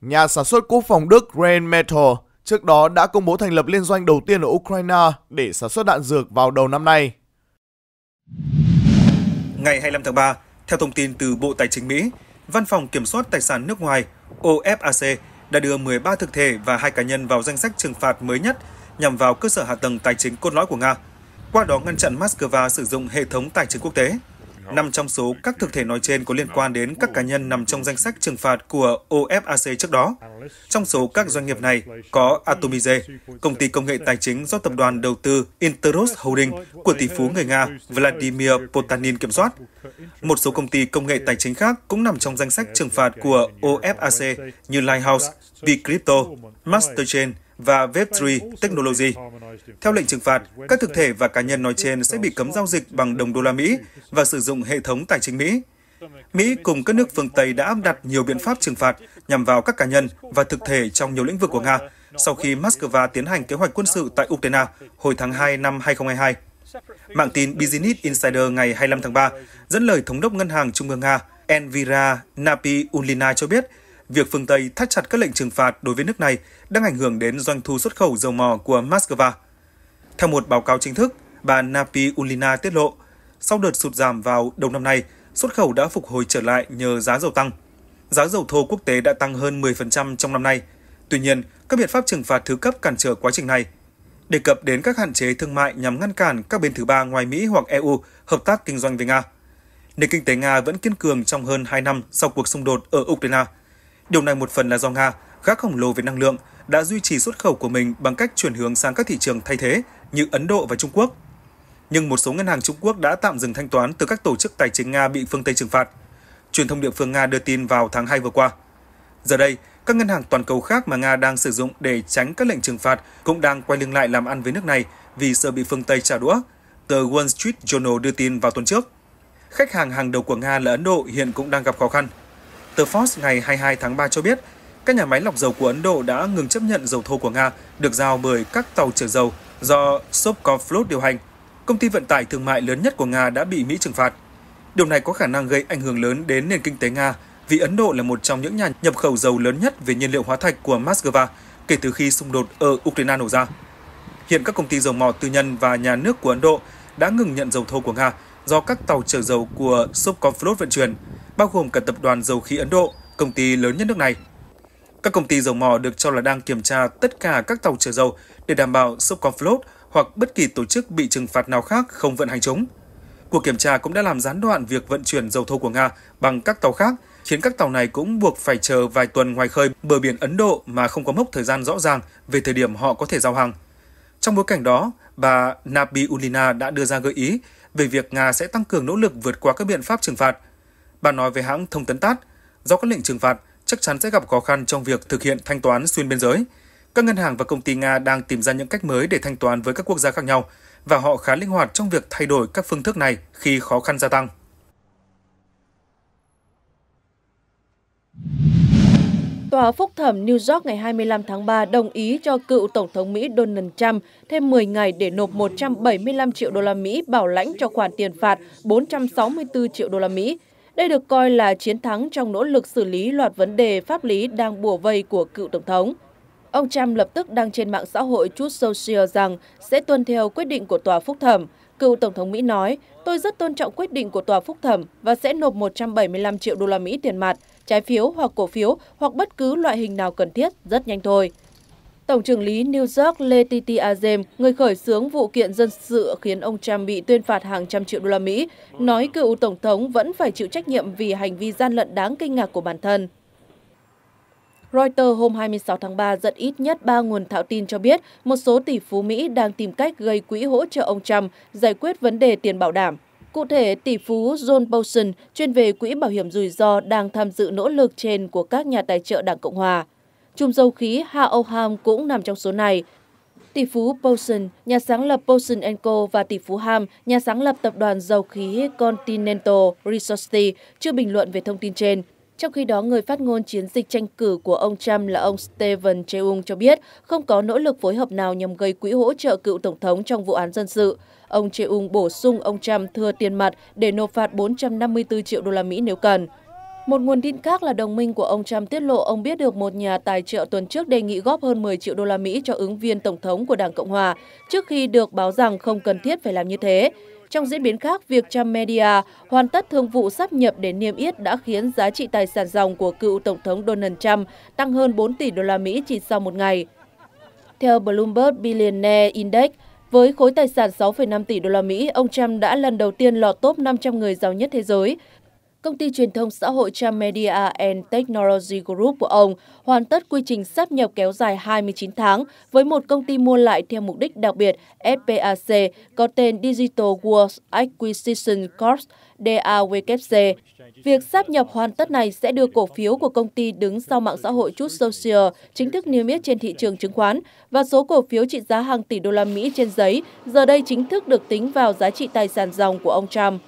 Nhà sản xuất quốc phòng Đức Rheinmetall trước đó đã công bố thành lập liên doanh đầu tiên ở Ukraine để sản xuất đạn dược vào đầu năm nay. Ngày 25 tháng 3, theo thông tin từ Bộ Tài chính Mỹ, Văn phòng Kiểm soát Tài sản nước ngoài OFAC đã đưa 13 thực thể và hai cá nhân vào danh sách trừng phạt mới nhất nhằm vào cơ sở hạ tầng tài chính cốt lõi của Nga – qua đó ngăn chặn Moscow sử dụng hệ thống tài chính quốc tế. Năm trong số các thực thể nói trên có liên quan đến các cá nhân nằm trong danh sách trừng phạt của OFAC trước đó. Trong số các doanh nghiệp này có Atomize, công ty công nghệ tài chính do tập đoàn đầu tư Interos Holding của tỷ phú người Nga Vladimir Potanin kiểm soát. Một số công ty công nghệ tài chính khác cũng nằm trong danh sách trừng phạt của OFAC như Lighthouse, Bcrypto, Masterchain, và Web3 Technology. Theo lệnh trừng phạt, các thực thể và cá nhân nói trên sẽ bị cấm giao dịch bằng đồng đô la Mỹ và sử dụng hệ thống tài chính Mỹ. Mỹ cùng các nước phương Tây đã áp đặt nhiều biện pháp trừng phạt nhằm vào các cá nhân và thực thể trong nhiều lĩnh vực của Nga sau khi Moscow tiến hành kế hoạch quân sự tại Ukraine hồi tháng 2 năm 2022. Mạng tin Business Insider ngày 25 tháng 3 dẫn lời Thống đốc Ngân hàng Trung ương Nga Envira Napi Ulina cho biết việc phương Tây thắt chặt các lệnh trừng phạt đối với nước này đang ảnh hưởng đến doanh thu xuất khẩu dầu mỏ của Moscow. Theo một báo cáo chính thức, bà Napi Ulina tiết lộ, sau đợt sụt giảm vào đầu năm nay, xuất khẩu đã phục hồi trở lại nhờ giá dầu tăng. Giá dầu thô quốc tế đã tăng hơn 10% trong năm nay. Tuy nhiên, các biện pháp trừng phạt thứ cấp cản trở quá trình này. Đề cập đến các hạn chế thương mại nhằm ngăn cản các bên thứ ba ngoài Mỹ hoặc EU hợp tác kinh doanh với Nga. Nền kinh tế Nga vẫn kiên cường trong hơn 2 năm sau cuộc xung đột ở Ukraine – Điều này một phần là do Nga, gác khổng lồ về năng lượng, đã duy trì xuất khẩu của mình bằng cách chuyển hướng sang các thị trường thay thế như Ấn Độ và Trung Quốc. Nhưng một số ngân hàng Trung Quốc đã tạm dừng thanh toán từ các tổ chức tài chính Nga bị phương Tây trừng phạt. Truyền thông địa phương Nga đưa tin vào tháng 2 vừa qua. Giờ đây, các ngân hàng toàn cầu khác mà Nga đang sử dụng để tránh các lệnh trừng phạt cũng đang quay lưng lại làm ăn với nước này vì sợ bị phương Tây trả đũa. Tờ Wall Street Journal đưa tin vào tuần trước. Khách hàng hàng đầu của Nga là Ấn Độ hiện cũng đang gặp khó khăn Tờ Forbes ngày 22 tháng 3 cho biết, các nhà máy lọc dầu của Ấn Độ đã ngừng chấp nhận dầu thô của Nga được giao bởi các tàu chở dầu do Sovcomflot điều hành. Công ty vận tải thương mại lớn nhất của Nga đã bị Mỹ trừng phạt. Điều này có khả năng gây ảnh hưởng lớn đến nền kinh tế Nga vì Ấn Độ là một trong những nhà nhập khẩu dầu lớn nhất về nhiên liệu hóa thạch của Moscow kể từ khi xung đột ở Ukraine nổ ra. Hiện các công ty dầu mỏ tư nhân và nhà nước của Ấn Độ đã ngừng nhận dầu thô của Nga do các tàu chở dầu của Sopcon vận chuyển, bao gồm cả tập đoàn dầu khí Ấn Độ, công ty lớn nhất nước này. Các công ty dầu mỏ được cho là đang kiểm tra tất cả các tàu chở dầu để đảm bảo Sopcon hoặc bất kỳ tổ chức bị trừng phạt nào khác không vận hành chúng. Cuộc kiểm tra cũng đã làm gián đoạn việc vận chuyển dầu thô của Nga bằng các tàu khác, khiến các tàu này cũng buộc phải chờ vài tuần ngoài khơi bờ biển Ấn Độ mà không có mốc thời gian rõ ràng về thời điểm họ có thể giao hàng. Trong bối cảnh đó, bà Nabi Ulina đã đưa ra gợi ý về việc Nga sẽ tăng cường nỗ lực vượt qua các biện pháp trừng phạt. Bà nói về hãng thông tấn TASS, do các lệnh trừng phạt chắc chắn sẽ gặp khó khăn trong việc thực hiện thanh toán xuyên biên giới. Các ngân hàng và công ty Nga đang tìm ra những cách mới để thanh toán với các quốc gia khác nhau và họ khá linh hoạt trong việc thay đổi các phương thức này khi khó khăn gia tăng. Tòa phúc thẩm New York ngày 25 tháng 3 đồng ý cho cựu Tổng thống Mỹ Donald Trump thêm 10 ngày để nộp 175 triệu đô la Mỹ bảo lãnh cho khoản tiền phạt 464 triệu đô la Mỹ. Đây được coi là chiến thắng trong nỗ lực xử lý loạt vấn đề pháp lý đang bùa vây của cựu Tổng thống. Ông Trump lập tức đăng trên mạng xã hội chút social rằng sẽ tuân theo quyết định của tòa phúc thẩm. Cựu Tổng thống Mỹ nói, tôi rất tôn trọng quyết định của tòa phúc thẩm và sẽ nộp 175 triệu đô la Mỹ tiền mặt trái phiếu hoặc cổ phiếu hoặc bất cứ loại hình nào cần thiết rất nhanh thôi. Tổng trưởng lý New York Letiti Azem, người khởi xướng vụ kiện dân sự khiến ông Trump bị tuyên phạt hàng trăm triệu đô la Mỹ, nói cựu tổng thống vẫn phải chịu trách nhiệm vì hành vi gian lận đáng kinh ngạc của bản thân. Reuters hôm 26 tháng 3 dẫn ít nhất 3 nguồn thạo tin cho biết một số tỷ phú Mỹ đang tìm cách gây quỹ hỗ trợ ông Trump giải quyết vấn đề tiền bảo đảm. Cụ thể, tỷ phú John Bolton, chuyên về quỹ bảo hiểm rủi ro đang tham dự nỗ lực trên của các nhà tài trợ Đảng Cộng Hòa. Chùm dầu khí Ha Oham cũng nằm trong số này. Tỷ phú Bolton, nhà sáng lập Bolton Co. và tỷ phú Ham, nhà sáng lập tập đoàn dầu khí Continental Resources, chưa bình luận về thông tin trên. Trong khi đó, người phát ngôn chiến dịch tranh cử của ông Trump là ông Steven Cheung cho biết không có nỗ lực phối hợp nào nhằm gây quỹ hỗ trợ cựu tổng thống trong vụ án dân sự. Ông Cheung bổ sung ông Trump thừa tiền mặt để nộp phạt 454 triệu đô la Mỹ nếu cần. Một nguồn tin khác là đồng minh của ông Trump tiết lộ ông biết được một nhà tài trợ tuần trước đề nghị góp hơn 10 triệu đô la Mỹ cho ứng viên tổng thống của Đảng Cộng hòa trước khi được báo rằng không cần thiết phải làm như thế. Trong diễn biến khác, việc Trump Media hoàn tất thương vụ sắp nhập để niêm yết đã khiến giá trị tài sản dòng của cựu tổng thống Donald Trump tăng hơn 4 tỷ đô la Mỹ chỉ sau một ngày. Theo Bloomberg Billionaire Index, với khối tài sản 6,5 tỷ đô la Mỹ, ông Trump đã lần đầu tiên lọt top 500 người giàu nhất thế giới. Công ty truyền thông xã hội Trump Media and Technology Group của ông hoàn tất quy trình sáp nhập kéo dài 29 tháng với một công ty mua lại theo mục đích đặc biệt SPAC có tên Digital World Acquisition Corp. DAWC Việc sáp nhập hoàn tất này sẽ đưa cổ phiếu của công ty đứng sau mạng xã hội Chút Social chính thức niêm yết trên thị trường chứng khoán và số cổ phiếu trị giá hàng tỷ đô la Mỹ trên giấy giờ đây chính thức được tính vào giá trị tài sản dòng của ông Trump.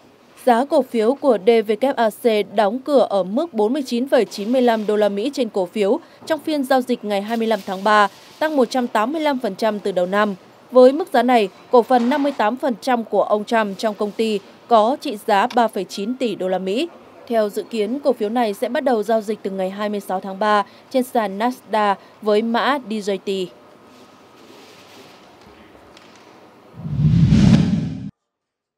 Giá cổ phiếu của DVFAC đóng cửa ở mức 49,95 đô la Mỹ trên cổ phiếu trong phiên giao dịch ngày 25 tháng 3, tăng 185% từ đầu năm. Với mức giá này, cổ phần 58% của ông Trump trong công ty có trị giá 3,9 tỷ đô la Mỹ. Theo dự kiến, cổ phiếu này sẽ bắt đầu giao dịch từ ngày 26 tháng 3 trên sàn Nasdaq với mã DJT.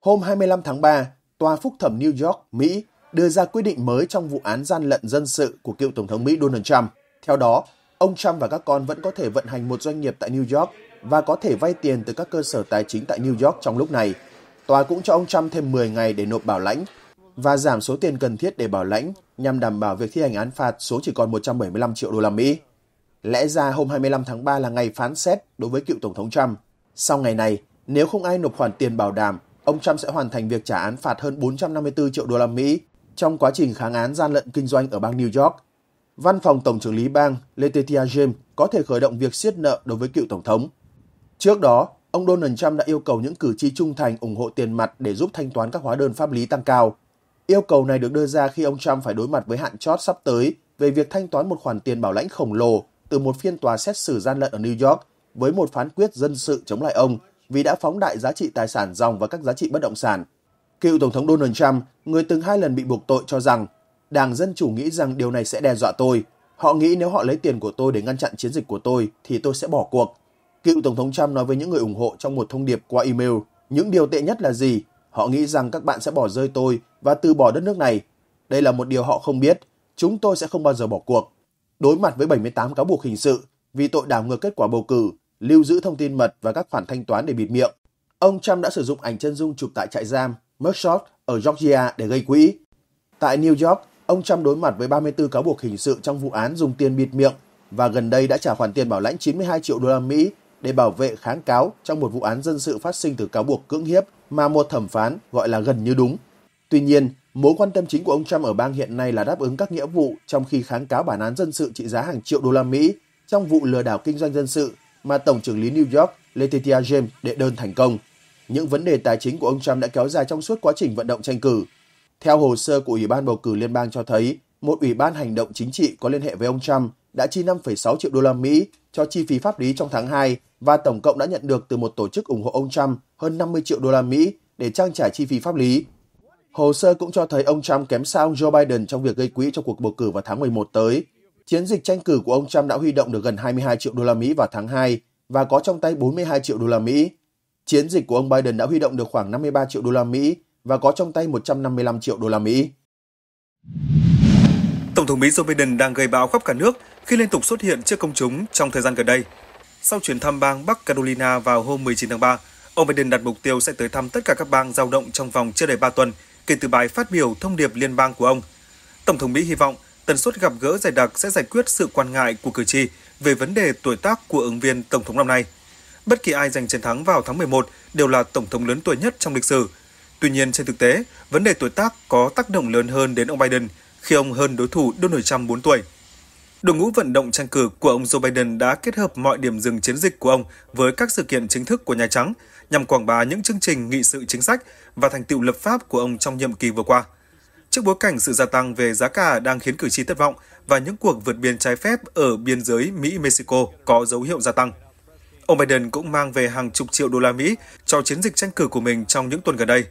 Hôm 25 tháng 3, Tòa Phúc thẩm New York, Mỹ đưa ra quyết định mới trong vụ án gian lận dân sự của cựu Tổng thống Mỹ Donald Trump. Theo đó, ông Trump và các con vẫn có thể vận hành một doanh nghiệp tại New York và có thể vay tiền từ các cơ sở tài chính tại New York trong lúc này. Tòa cũng cho ông Trump thêm 10 ngày để nộp bảo lãnh và giảm số tiền cần thiết để bảo lãnh nhằm đảm bảo việc thi hành án phạt xuống chỉ còn 175 triệu đô la Mỹ. Lẽ ra hôm 25 tháng 3 là ngày phán xét đối với cựu Tổng thống Trump. Sau ngày này, nếu không ai nộp khoản tiền bảo đảm, ông Trump sẽ hoàn thành việc trả án phạt hơn 454 triệu đô la Mỹ trong quá trình kháng án gian lận kinh doanh ở bang New York. Văn phòng Tổng trưởng lý bang Letitia James có thể khởi động việc siết nợ đối với cựu Tổng thống. Trước đó, ông Donald Trump đã yêu cầu những cử tri trung thành ủng hộ tiền mặt để giúp thanh toán các hóa đơn pháp lý tăng cao – Yêu cầu này được đưa ra khi ông Trump phải đối mặt với hạn chót sắp tới về việc thanh toán một khoản tiền bảo lãnh khổng lồ từ một phiên tòa xét xử gian lận ở New York với một phán quyết dân sự chống lại ông vì đã phóng đại giá trị tài sản dòng và các giá trị bất động sản. Cựu Tổng thống Donald Trump, người từng hai lần bị buộc tội cho rằng Đảng Dân Chủ nghĩ rằng điều này sẽ đe dọa tôi. Họ nghĩ nếu họ lấy tiền của tôi để ngăn chặn chiến dịch của tôi thì tôi sẽ bỏ cuộc. Cựu Tổng thống Trump nói với những người ủng hộ trong một thông điệp qua email, những điều tệ nhất là gì? Họ nghĩ rằng các bạn sẽ bỏ rơi tôi và từ bỏ đất nước này. Đây là một điều họ không biết. Chúng tôi sẽ không bao giờ bỏ cuộc. Đối mặt với 78 cáo buộc hình sự vì tội đảo ngược kết quả bầu cử, lưu giữ thông tin mật và các khoản thanh toán để bịt miệng, ông Trump đã sử dụng ảnh chân dung chụp tại trại giam Mugshot ở Georgia để gây quỹ. Tại New York, ông Trump đối mặt với 34 cáo buộc hình sự trong vụ án dùng tiền bịt miệng và gần đây đã trả khoản tiền bảo lãnh 92 triệu đô la Mỹ để bảo vệ kháng cáo trong một vụ án dân sự phát sinh từ cáo buộc cưỡng hiếp mà một thẩm phán gọi là gần như đúng. Tuy nhiên, mối quan tâm chính của ông Trump ở bang hiện nay là đáp ứng các nghĩa vụ trong khi kháng cáo bản án dân sự trị giá hàng triệu đô la Mỹ trong vụ lừa đảo kinh doanh dân sự mà Tổng trưởng lý New York Letitia James đệ đơn thành công. Những vấn đề tài chính của ông Trump đã kéo dài trong suốt quá trình vận động tranh cử. Theo hồ sơ của Ủy ban bầu cử liên bang cho thấy, một ủy ban hành động chính trị có liên hệ với ông Trump đã chi 5,6 triệu đô la Mỹ cho chi phí pháp lý trong tháng 2 và tổng cộng đã nhận được từ một tổ chức ủng hộ ông Trump hơn 50 triệu đô la Mỹ để trang trải chi phí pháp lý. Hồ sơ cũng cho thấy ông Trump kém xa ông Joe Biden trong việc gây quỹ cho cuộc bầu cử vào tháng 11 tới. Chiến dịch tranh cử của ông Trump đã huy động được gần 22 triệu đô la Mỹ vào tháng 2 và có trong tay 42 triệu đô la Mỹ. Chiến dịch của ông Biden đã huy động được khoảng 53 triệu đô la Mỹ và có trong tay 155 triệu đô la Mỹ. Tổng thống Mỹ Joe Biden đang gây bão khắp cả nước khi liên tục xuất hiện trước công chúng trong thời gian gần đây. Sau chuyến thăm bang Bắc Carolina vào hôm 19 tháng 3, ông Biden đặt mục tiêu sẽ tới thăm tất cả các bang giao động trong vòng chưa đầy 3 tuần – kể từ bài phát biểu thông điệp liên bang của ông. Tổng thống Mỹ hy vọng tần suất gặp gỡ dày đặc sẽ giải quyết sự quan ngại của cử tri về vấn đề tuổi tác của ứng viên tổng thống năm nay. Bất kỳ ai giành chiến thắng vào tháng 11 đều là tổng thống lớn tuổi nhất trong lịch sử. Tuy nhiên trên thực tế, vấn đề tuổi tác có tác động lớn hơn đến ông Biden khi ông hơn đối thủ Donald Trump 4 tuổi. Đội ngũ vận động tranh cử của ông Joe Biden đã kết hợp mọi điểm dừng chiến dịch của ông với các sự kiện chính thức của Nhà Trắng nhằm quảng bá những chương trình nghị sự chính sách và thành tựu lập pháp của ông trong nhiệm kỳ vừa qua. Trước bối cảnh sự gia tăng về giá cả đang khiến cử tri thất vọng và những cuộc vượt biên trái phép ở biên giới Mỹ-Mexico có dấu hiệu gia tăng. Ông Biden cũng mang về hàng chục triệu đô la Mỹ cho chiến dịch tranh cử của mình trong những tuần gần đây.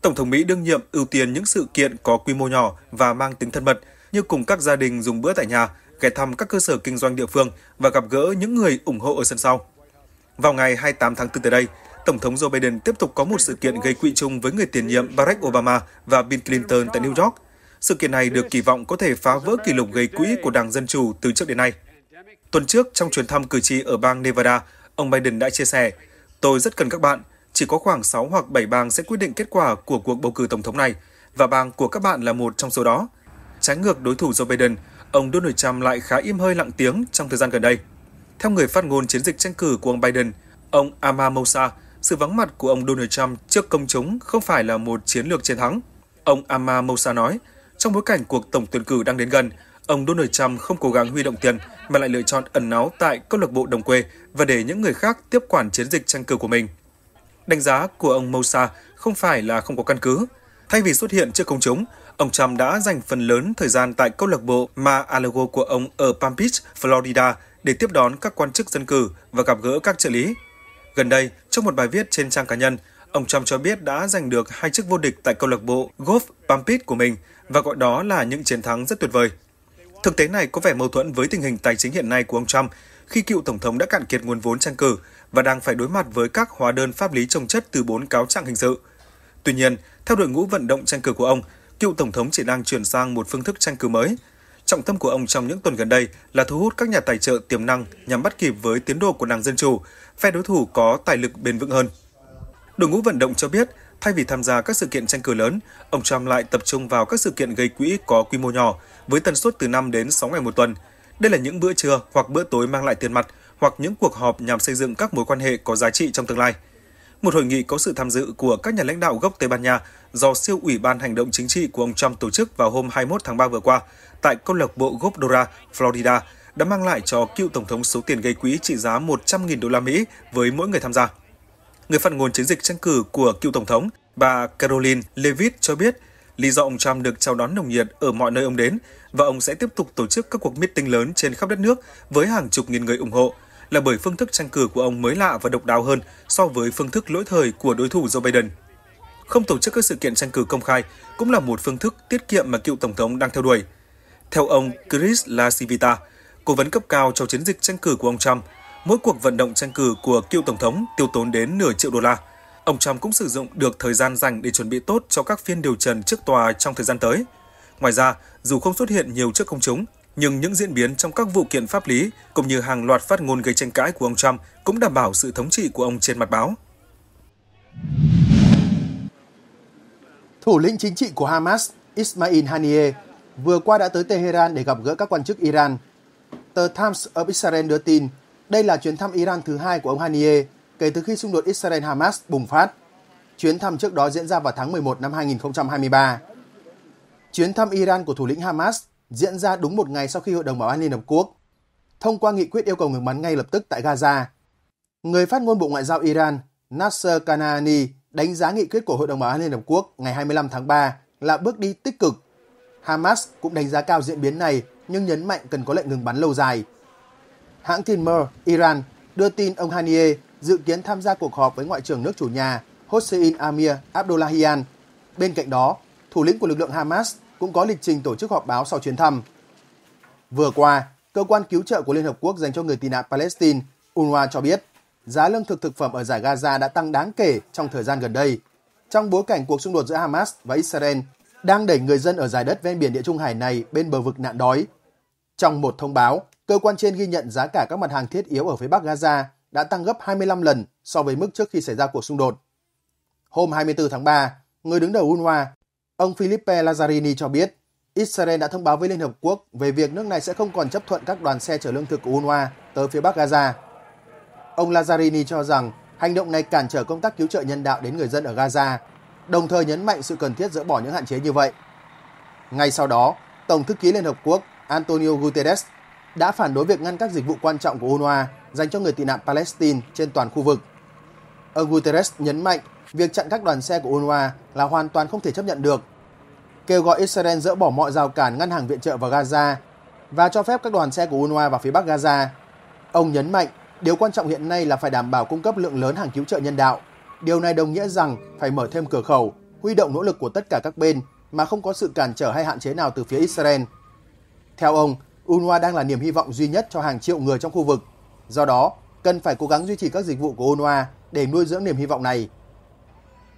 Tổng thống Mỹ đương nhiệm ưu tiên những sự kiện có quy mô nhỏ và mang tính thân mật, như cùng các gia đình dùng bữa tại nhà, ghé thăm các cơ sở kinh doanh địa phương và gặp gỡ những người ủng hộ ở sân sau. Vào ngày 28 tháng 4 tới đây, Tổng thống Joe Biden tiếp tục có một sự kiện gây quỹ chung với người tiền nhiệm Barack Obama và Bill Clinton tại New York. Sự kiện này được kỳ vọng có thể phá vỡ kỷ lục gây quỹ của Đảng Dân Chủ từ trước đến nay. Tuần trước, trong chuyến thăm cử tri ở bang Nevada, ông Biden đã chia sẻ, Tôi rất cần các bạn, chỉ có khoảng 6 hoặc 7 bang sẽ quyết định kết quả của cuộc bầu cử tổng thống này, và bang của các bạn là một trong số đó. Trái ngược đối thủ Joe Biden, ông Donald Trump lại khá im hơi lặng tiếng trong thời gian gần đây. Theo người phát ngôn chiến dịch tranh cử của ông Biden, ông Amamosa sự vắng mặt của ông Donald Trump trước công chúng không phải là một chiến lược chiến thắng. Ông Amma Amamosa nói, trong bối cảnh cuộc tổng tuyển cử đang đến gần, ông Donald Trump không cố gắng huy động tiền mà lại lựa chọn ẩn náu tại câu lạc bộ đồng quê và để những người khác tiếp quản chiến dịch tranh cử của mình. Đánh giá của ông Mosa không phải là không có căn cứ. Thay vì xuất hiện trước công chúng, ông Trump đã dành phần lớn thời gian tại câu lạc bộ Mar-a-Lago của ông ở Palm Beach, Florida để tiếp đón các quan chức dân cử và gặp gỡ các trợ lý. Gần đây, trong một bài viết trên trang cá nhân, ông Trump cho biết đã giành được hai chức vô địch tại câu lạc bộ Golf Palm của mình và gọi đó là những chiến thắng rất tuyệt vời. Thực tế này có vẻ mâu thuẫn với tình hình tài chính hiện nay của ông Trump khi cựu tổng thống đã cạn kiệt nguồn vốn tranh cử và đang phải đối mặt với các hóa đơn pháp lý trồng chất từ bốn cáo trạng hình sự. Tuy nhiên, theo đội ngũ vận động tranh cử của ông, cựu tổng thống chỉ đang chuyển sang một phương thức tranh cử mới – Trọng tâm của ông trong những tuần gần đây là thu hút các nhà tài trợ tiềm năng nhằm bắt kịp với tiến độ của Đảng Dân Chủ, phe đối thủ có tài lực bền vững hơn. Đội ngũ vận động cho biết, thay vì tham gia các sự kiện tranh cử lớn, ông Trump lại tập trung vào các sự kiện gây quỹ có quy mô nhỏ, với tần suất từ 5 đến 6 ngày một tuần. Đây là những bữa trưa hoặc bữa tối mang lại tiền mặt, hoặc những cuộc họp nhằm xây dựng các mối quan hệ có giá trị trong tương lai. Một hội nghị có sự tham dự của các nhà lãnh đạo gốc Tây Ban Nha do siêu ủy ban hành động chính trị của ông Trump tổ chức vào hôm 21 tháng 3 vừa qua tại câu lạc bộ Gopdora, Florida đã mang lại cho cựu tổng thống số tiền gây quỹ trị giá 100.000 đô la Mỹ với mỗi người tham gia. Người phát ngôn chiến dịch tranh cử của cựu tổng thống, bà Caroline Levitt cho biết lý do ông Trump được chào đón nồng nhiệt ở mọi nơi ông đến và ông sẽ tiếp tục tổ chức các cuộc meeting lớn trên khắp đất nước với hàng chục nghìn người ủng hộ là bởi phương thức tranh cử của ông mới lạ và độc đáo hơn so với phương thức lỗi thời của đối thủ Joe Biden. Không tổ chức các sự kiện tranh cử công khai cũng là một phương thức tiết kiệm mà cựu tổng thống đang theo đuổi – theo ông Chris Lasivita, cố vấn cấp cao cho chiến dịch tranh cử của ông Trump, mỗi cuộc vận động tranh cử của cựu tổng thống tiêu tốn đến nửa triệu đô la. Ông Trump cũng sử dụng được thời gian dành để chuẩn bị tốt cho các phiên điều trần trước tòa trong thời gian tới. Ngoài ra, dù không xuất hiện nhiều trước công chúng, nhưng những diễn biến trong các vụ kiện pháp lý cũng như hàng loạt phát ngôn gây tranh cãi của ông Trump cũng đảm bảo sự thống trị của ông trên mặt báo. Thủ lĩnh chính trị của Hamas Ismail Haniyeh vừa qua đã tới Tehran để gặp gỡ các quan chức Iran. Tờ Times of Israel đưa tin đây là chuyến thăm Iran thứ hai của ông Haniyeh kể từ khi xung đột Israel-Hamas bùng phát. Chuyến thăm trước đó diễn ra vào tháng 11 năm 2023. Chuyến thăm Iran của thủ lĩnh Hamas diễn ra đúng một ngày sau khi Hội đồng Bảo an Liên Hợp Quốc thông qua nghị quyết yêu cầu ngừng bắn ngay lập tức tại Gaza. Người phát ngôn Bộ Ngoại giao Iran Nasser Kanani đánh giá nghị quyết của Hội đồng Bảo an Liên Hợp Quốc ngày 25 tháng 3 là bước đi tích cực Hamas cũng đánh giá cao diễn biến này nhưng nhấn mạnh cần có lệnh ngừng bắn lâu dài. Hãng tin Mer, Iran, đưa tin ông Haniyeh dự kiến tham gia cuộc họp với Ngoại trưởng nước chủ nhà Hossein Amir Abdullahian. Bên cạnh đó, thủ lĩnh của lực lượng Hamas cũng có lịch trình tổ chức họp báo sau chuyến thăm. Vừa qua, cơ quan cứu trợ của Liên Hợp Quốc dành cho người tị nạn Palestine UNRWA cho biết giá lương thực thực phẩm ở giải Gaza đã tăng đáng kể trong thời gian gần đây, trong bối cảnh cuộc xung đột giữa Hamas và Israel đang đẩy người dân ở giải đất ven biển địa Trung Hải này bên bờ vực nạn đói. Trong một thông báo, cơ quan trên ghi nhận giá cả các mặt hàng thiết yếu ở phía Bắc Gaza đã tăng gấp 25 lần so với mức trước khi xảy ra cuộc xung đột. Hôm 24 tháng 3, người đứng đầu UNRWA, ông Philippe Lazzarini cho biết, Israel đã thông báo với Liên Hợp Quốc về việc nước này sẽ không còn chấp thuận các đoàn xe chở lương thực của UNRWA tới phía Bắc Gaza. Ông Lazzarini cho rằng hành động này cản trở công tác cứu trợ nhân đạo đến người dân ở Gaza đồng thời nhấn mạnh sự cần thiết dỡ bỏ những hạn chế như vậy. Ngay sau đó, Tổng thư ký Liên Hợp Quốc Antonio Guterres đã phản đối việc ngăn các dịch vụ quan trọng của UNRWA dành cho người tị nạn Palestine trên toàn khu vực. Ông Guterres nhấn mạnh việc chặn các đoàn xe của UNRWA là hoàn toàn không thể chấp nhận được, kêu gọi Israel dỡ bỏ mọi rào cản ngăn hàng viện trợ vào Gaza và cho phép các đoàn xe của UNRWA vào phía bắc Gaza. Ông nhấn mạnh điều quan trọng hiện nay là phải đảm bảo cung cấp lượng lớn hàng cứu trợ nhân đạo Điều này đồng nghĩa rằng phải mở thêm cửa khẩu, huy động nỗ lực của tất cả các bên mà không có sự cản trở hay hạn chế nào từ phía Israel. Theo ông, UNRWA đang là niềm hy vọng duy nhất cho hàng triệu người trong khu vực. Do đó, cần phải cố gắng duy trì các dịch vụ của UNRWA để nuôi dưỡng niềm hy vọng này.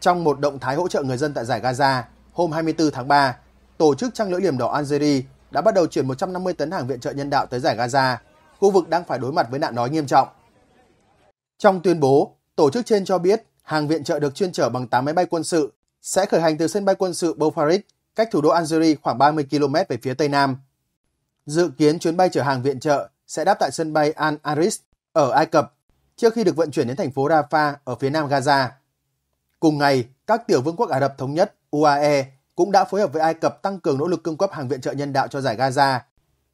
Trong một động thái hỗ trợ người dân tại giải Gaza, hôm 24 tháng 3, tổ chức trăng lưỡi liềm đỏ Algeria đã bắt đầu chuyển 150 tấn hàng viện trợ nhân đạo tới giải Gaza, khu vực đang phải đối mặt với nạn đói nghiêm trọng. Trong tuyên bố, tổ chức trên cho biết hàng viện trợ được chuyên chở bằng 8 máy bay quân sự sẽ khởi hành từ sân bay quân sự Bofarit, cách thủ đô Algeria khoảng 30 km về phía tây nam. Dự kiến chuyến bay chở hàng viện trợ sẽ đáp tại sân bay Al Aris ở Ai Cập trước khi được vận chuyển đến thành phố Rafah ở phía nam Gaza. Cùng ngày, các tiểu vương quốc Ả Rập Thống Nhất UAE cũng đã phối hợp với Ai Cập tăng cường nỗ lực cung cấp hàng viện trợ nhân đạo cho giải Gaza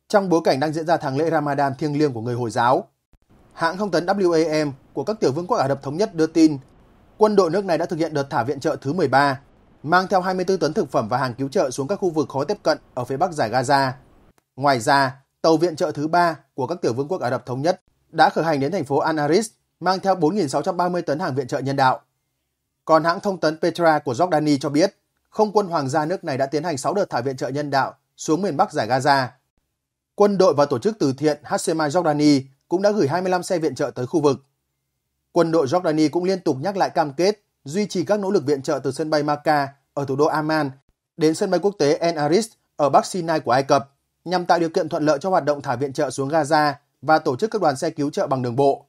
trong bối cảnh đang diễn ra tháng lễ Ramadan thiêng liêng của người Hồi giáo. Hãng không tấn WAM của các tiểu vương quốc Ả Rập Thống Nhất đưa tin quân đội nước này đã thực hiện đợt thả viện trợ thứ 13, mang theo 24 tấn thực phẩm và hàng cứu trợ xuống các khu vực khó tiếp cận ở phía bắc giải Gaza. Ngoài ra, tàu viện trợ thứ 3 của các tiểu vương quốc Ả Rập Thống Nhất đã khởi hành đến thành phố An Aris, mang theo 4.630 tấn hàng viện trợ nhân đạo. Còn hãng thông tấn Petra của Jordani cho biết, không quân hoàng gia nước này đã tiến hành 6 đợt thả viện trợ nhân đạo xuống miền bắc giải Gaza. Quân đội và tổ chức từ thiện Hashemah Jordani cũng đã gửi 25 xe viện trợ tới khu vực. Quân đội Jordani cũng liên tục nhắc lại cam kết duy trì các nỗ lực viện trợ từ sân bay Maka ở thủ đô Amman đến sân bay quốc tế En Aris ở Bắc Sinai của Ai Cập nhằm tạo điều kiện thuận lợi cho hoạt động thả viện trợ xuống Gaza và tổ chức các đoàn xe cứu trợ bằng đường bộ.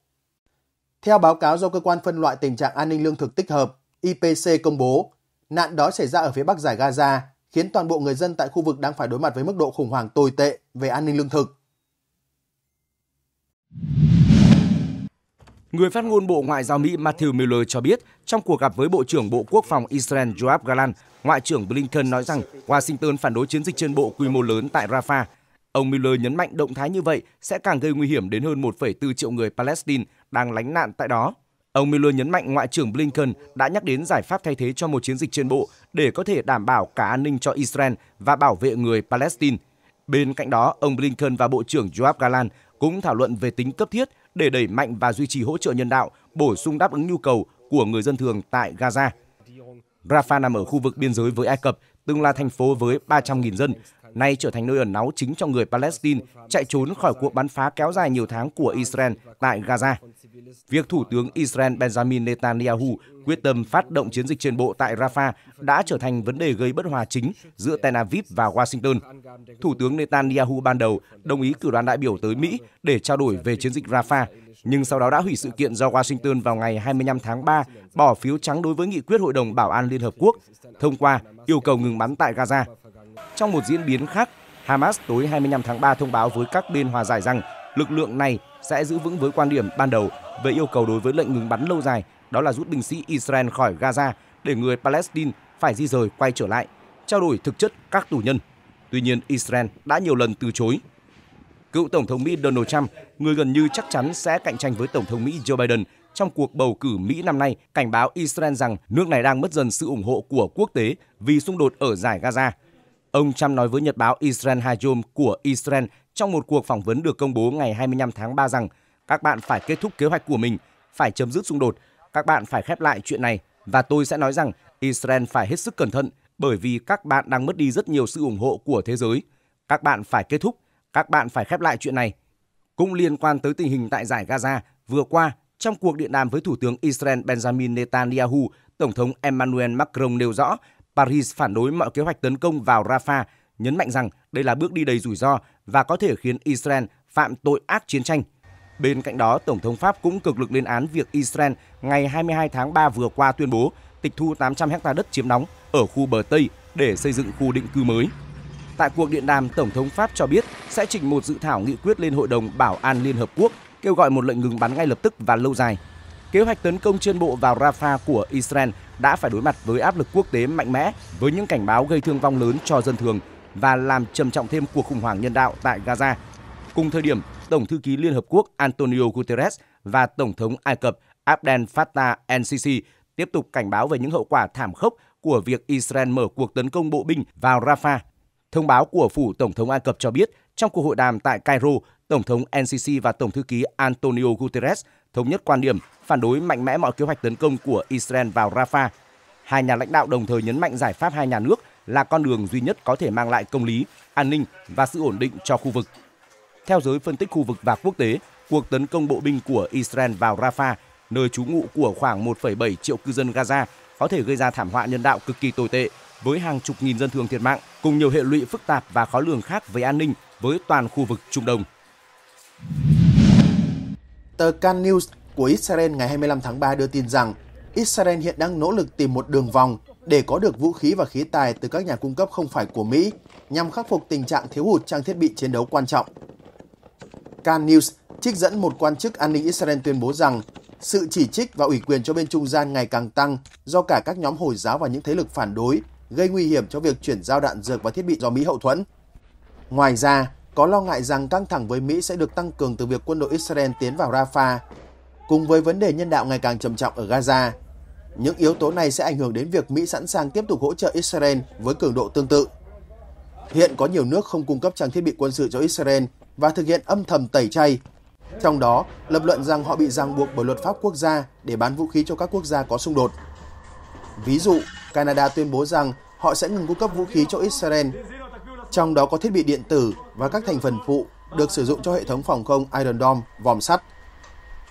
Theo báo cáo do Cơ quan Phân loại Tình trạng An ninh Lương thực Tích hợp IPC công bố, nạn đói xảy ra ở phía bắc giải Gaza khiến toàn bộ người dân tại khu vực đang phải đối mặt với mức độ khủng hoảng tồi tệ về an ninh lương thực. Người phát ngôn Bộ Ngoại giao Mỹ Matthew Miller cho biết trong cuộc gặp với Bộ trưởng Bộ Quốc phòng Israel Yoav Galan, Ngoại trưởng Blinken nói rằng Washington phản đối chiến dịch trên bộ quy mô lớn tại Rafah. Ông Miller nhấn mạnh động thái như vậy sẽ càng gây nguy hiểm đến hơn 1,4 triệu người Palestine đang lánh nạn tại đó. Ông Miller nhấn mạnh Ngoại trưởng Blinken đã nhắc đến giải pháp thay thế cho một chiến dịch trên bộ để có thể đảm bảo cả an ninh cho Israel và bảo vệ người Palestine. Bên cạnh đó, ông Blinken và Bộ trưởng Joab Galan cũng thảo luận về tính cấp thiết để đẩy mạnh và duy trì hỗ trợ nhân đạo, bổ sung đáp ứng nhu cầu của người dân thường tại Gaza. Rafah nằm ở khu vực biên giới với Ai Cập, từng là thành phố với 300.000 dân, nay trở thành nơi ẩn náu chính cho người Palestine chạy trốn khỏi cuộc bắn phá kéo dài nhiều tháng của Israel tại Gaza. Việc Thủ tướng Israel Benjamin Netanyahu quyết tâm phát động chiến dịch trên bộ tại Rafah đã trở thành vấn đề gây bất hòa chính giữa Tel Aviv và Washington. Thủ tướng Netanyahu ban đầu đồng ý cử đoàn đại biểu tới Mỹ để trao đổi về chiến dịch Rafah, nhưng sau đó đã hủy sự kiện do Washington vào ngày 25 tháng 3 bỏ phiếu trắng đối với nghị quyết Hội đồng Bảo an Liên Hợp Quốc thông qua yêu cầu ngừng bắn tại Gaza. Trong một diễn biến khác, Hamas tối 25 tháng 3 thông báo với các bên hòa giải rằng lực lượng này sẽ giữ vững với quan điểm ban đầu về yêu cầu đối với lệnh ngừng bắn lâu dài, đó là rút binh sĩ Israel khỏi Gaza để người Palestine phải di rời quay trở lại, trao đổi thực chất các tù nhân. Tuy nhiên, Israel đã nhiều lần từ chối. Cựu Tổng thống Mỹ Donald Trump, người gần như chắc chắn sẽ cạnh tranh với Tổng thống Mỹ Joe Biden trong cuộc bầu cử Mỹ năm nay, cảnh báo Israel rằng nước này đang mất dần sự ủng hộ của quốc tế vì xung đột ở giải Gaza. Ông Trump nói với nhật báo Israel Hayom của Israel trong một cuộc phỏng vấn được công bố ngày 25 tháng 3 rằng các bạn phải kết thúc kế hoạch của mình, phải chấm dứt xung đột, các bạn phải khép lại chuyện này và tôi sẽ nói rằng Israel phải hết sức cẩn thận bởi vì các bạn đang mất đi rất nhiều sự ủng hộ của thế giới. Các bạn phải kết thúc, các bạn phải khép lại chuyện này. Cũng liên quan tới tình hình tại giải Gaza, vừa qua, trong cuộc điện đàm với Thủ tướng Israel Benjamin Netanyahu, Tổng thống Emmanuel Macron nêu rõ Paris phản đối mọi kế hoạch tấn công vào Rafah, nhấn mạnh rằng đây là bước đi đầy rủi ro và có thể khiến Israel phạm tội ác chiến tranh. Bên cạnh đó, Tổng thống Pháp cũng cực lực lên án việc Israel ngày 22 tháng 3 vừa qua tuyên bố tịch thu 800 hectare đất chiếm đóng ở khu bờ Tây để xây dựng khu định cư mới. Tại cuộc điện đàm, Tổng thống Pháp cho biết sẽ trình một dự thảo nghị quyết lên Hội đồng Bảo an Liên Hợp Quốc kêu gọi một lệnh ngừng bắn ngay lập tức và lâu dài. Kế hoạch tấn công trên bộ vào Rafah của Israel đã phải đối mặt với áp lực quốc tế mạnh mẽ với những cảnh báo gây thương vong lớn cho dân thường và làm trầm trọng thêm cuộc khủng hoảng nhân đạo tại Gaza. Cùng thời điểm, Tổng thư ký Liên Hợp Quốc Antonio Guterres và Tổng thống Ai Cập Abdel Fattah el-Sisi tiếp tục cảnh báo về những hậu quả thảm khốc của việc Israel mở cuộc tấn công bộ binh vào Rafah. Thông báo của phủ Tổng thống Ai Cập cho biết, trong cuộc hội đàm tại Cairo, Tổng thống NCC và Tổng thư ký Antonio Guterres thống nhất quan điểm phản đối mạnh mẽ mọi kế hoạch tấn công của Israel vào Rafah. Hai nhà lãnh đạo đồng thời nhấn mạnh giải pháp hai nhà nước là con đường duy nhất có thể mang lại công lý, an ninh và sự ổn định cho khu vực. Theo giới phân tích khu vực và quốc tế, cuộc tấn công bộ binh của Israel vào Rafah, nơi trú ngụ của khoảng 1,7 triệu cư dân Gaza, có thể gây ra thảm họa nhân đạo cực kỳ tồi tệ với hàng chục nghìn dân thường thiệt mạng cùng nhiều hệ lụy phức tạp và khó lường khác về an ninh với toàn khu vực Trung Đông. Tờ Can News của Israel ngày 25 tháng 3 đưa tin rằng Israel hiện đang nỗ lực tìm một đường vòng để có được vũ khí và khí tài từ các nhà cung cấp không phải của Mỹ nhằm khắc phục tình trạng thiếu hụt trang thiết bị chiến đấu quan trọng. Can News trích dẫn một quan chức an ninh Israel tuyên bố rằng sự chỉ trích và ủy quyền cho bên trung gian ngày càng tăng do cả các nhóm Hồi giáo và những thế lực phản đối gây nguy hiểm cho việc chuyển giao đạn dược và thiết bị do Mỹ hậu thuẫn. Ngoài ra, có lo ngại rằng căng thẳng với Mỹ sẽ được tăng cường từ việc quân đội Israel tiến vào Rafah, cùng với vấn đề nhân đạo ngày càng trầm trọng ở Gaza. Những yếu tố này sẽ ảnh hưởng đến việc Mỹ sẵn sàng tiếp tục hỗ trợ Israel với cường độ tương tự. Hiện có nhiều nước không cung cấp trang thiết bị quân sự cho Israel và thực hiện âm thầm tẩy chay, trong đó lập luận rằng họ bị ràng buộc bởi luật pháp quốc gia để bán vũ khí cho các quốc gia có xung đột. Ví dụ, Canada tuyên bố rằng họ sẽ ngừng cung cấp vũ khí cho Israel trong đó có thiết bị điện tử và các thành phần phụ được sử dụng cho hệ thống phòng không Iron Dome, vòm sắt.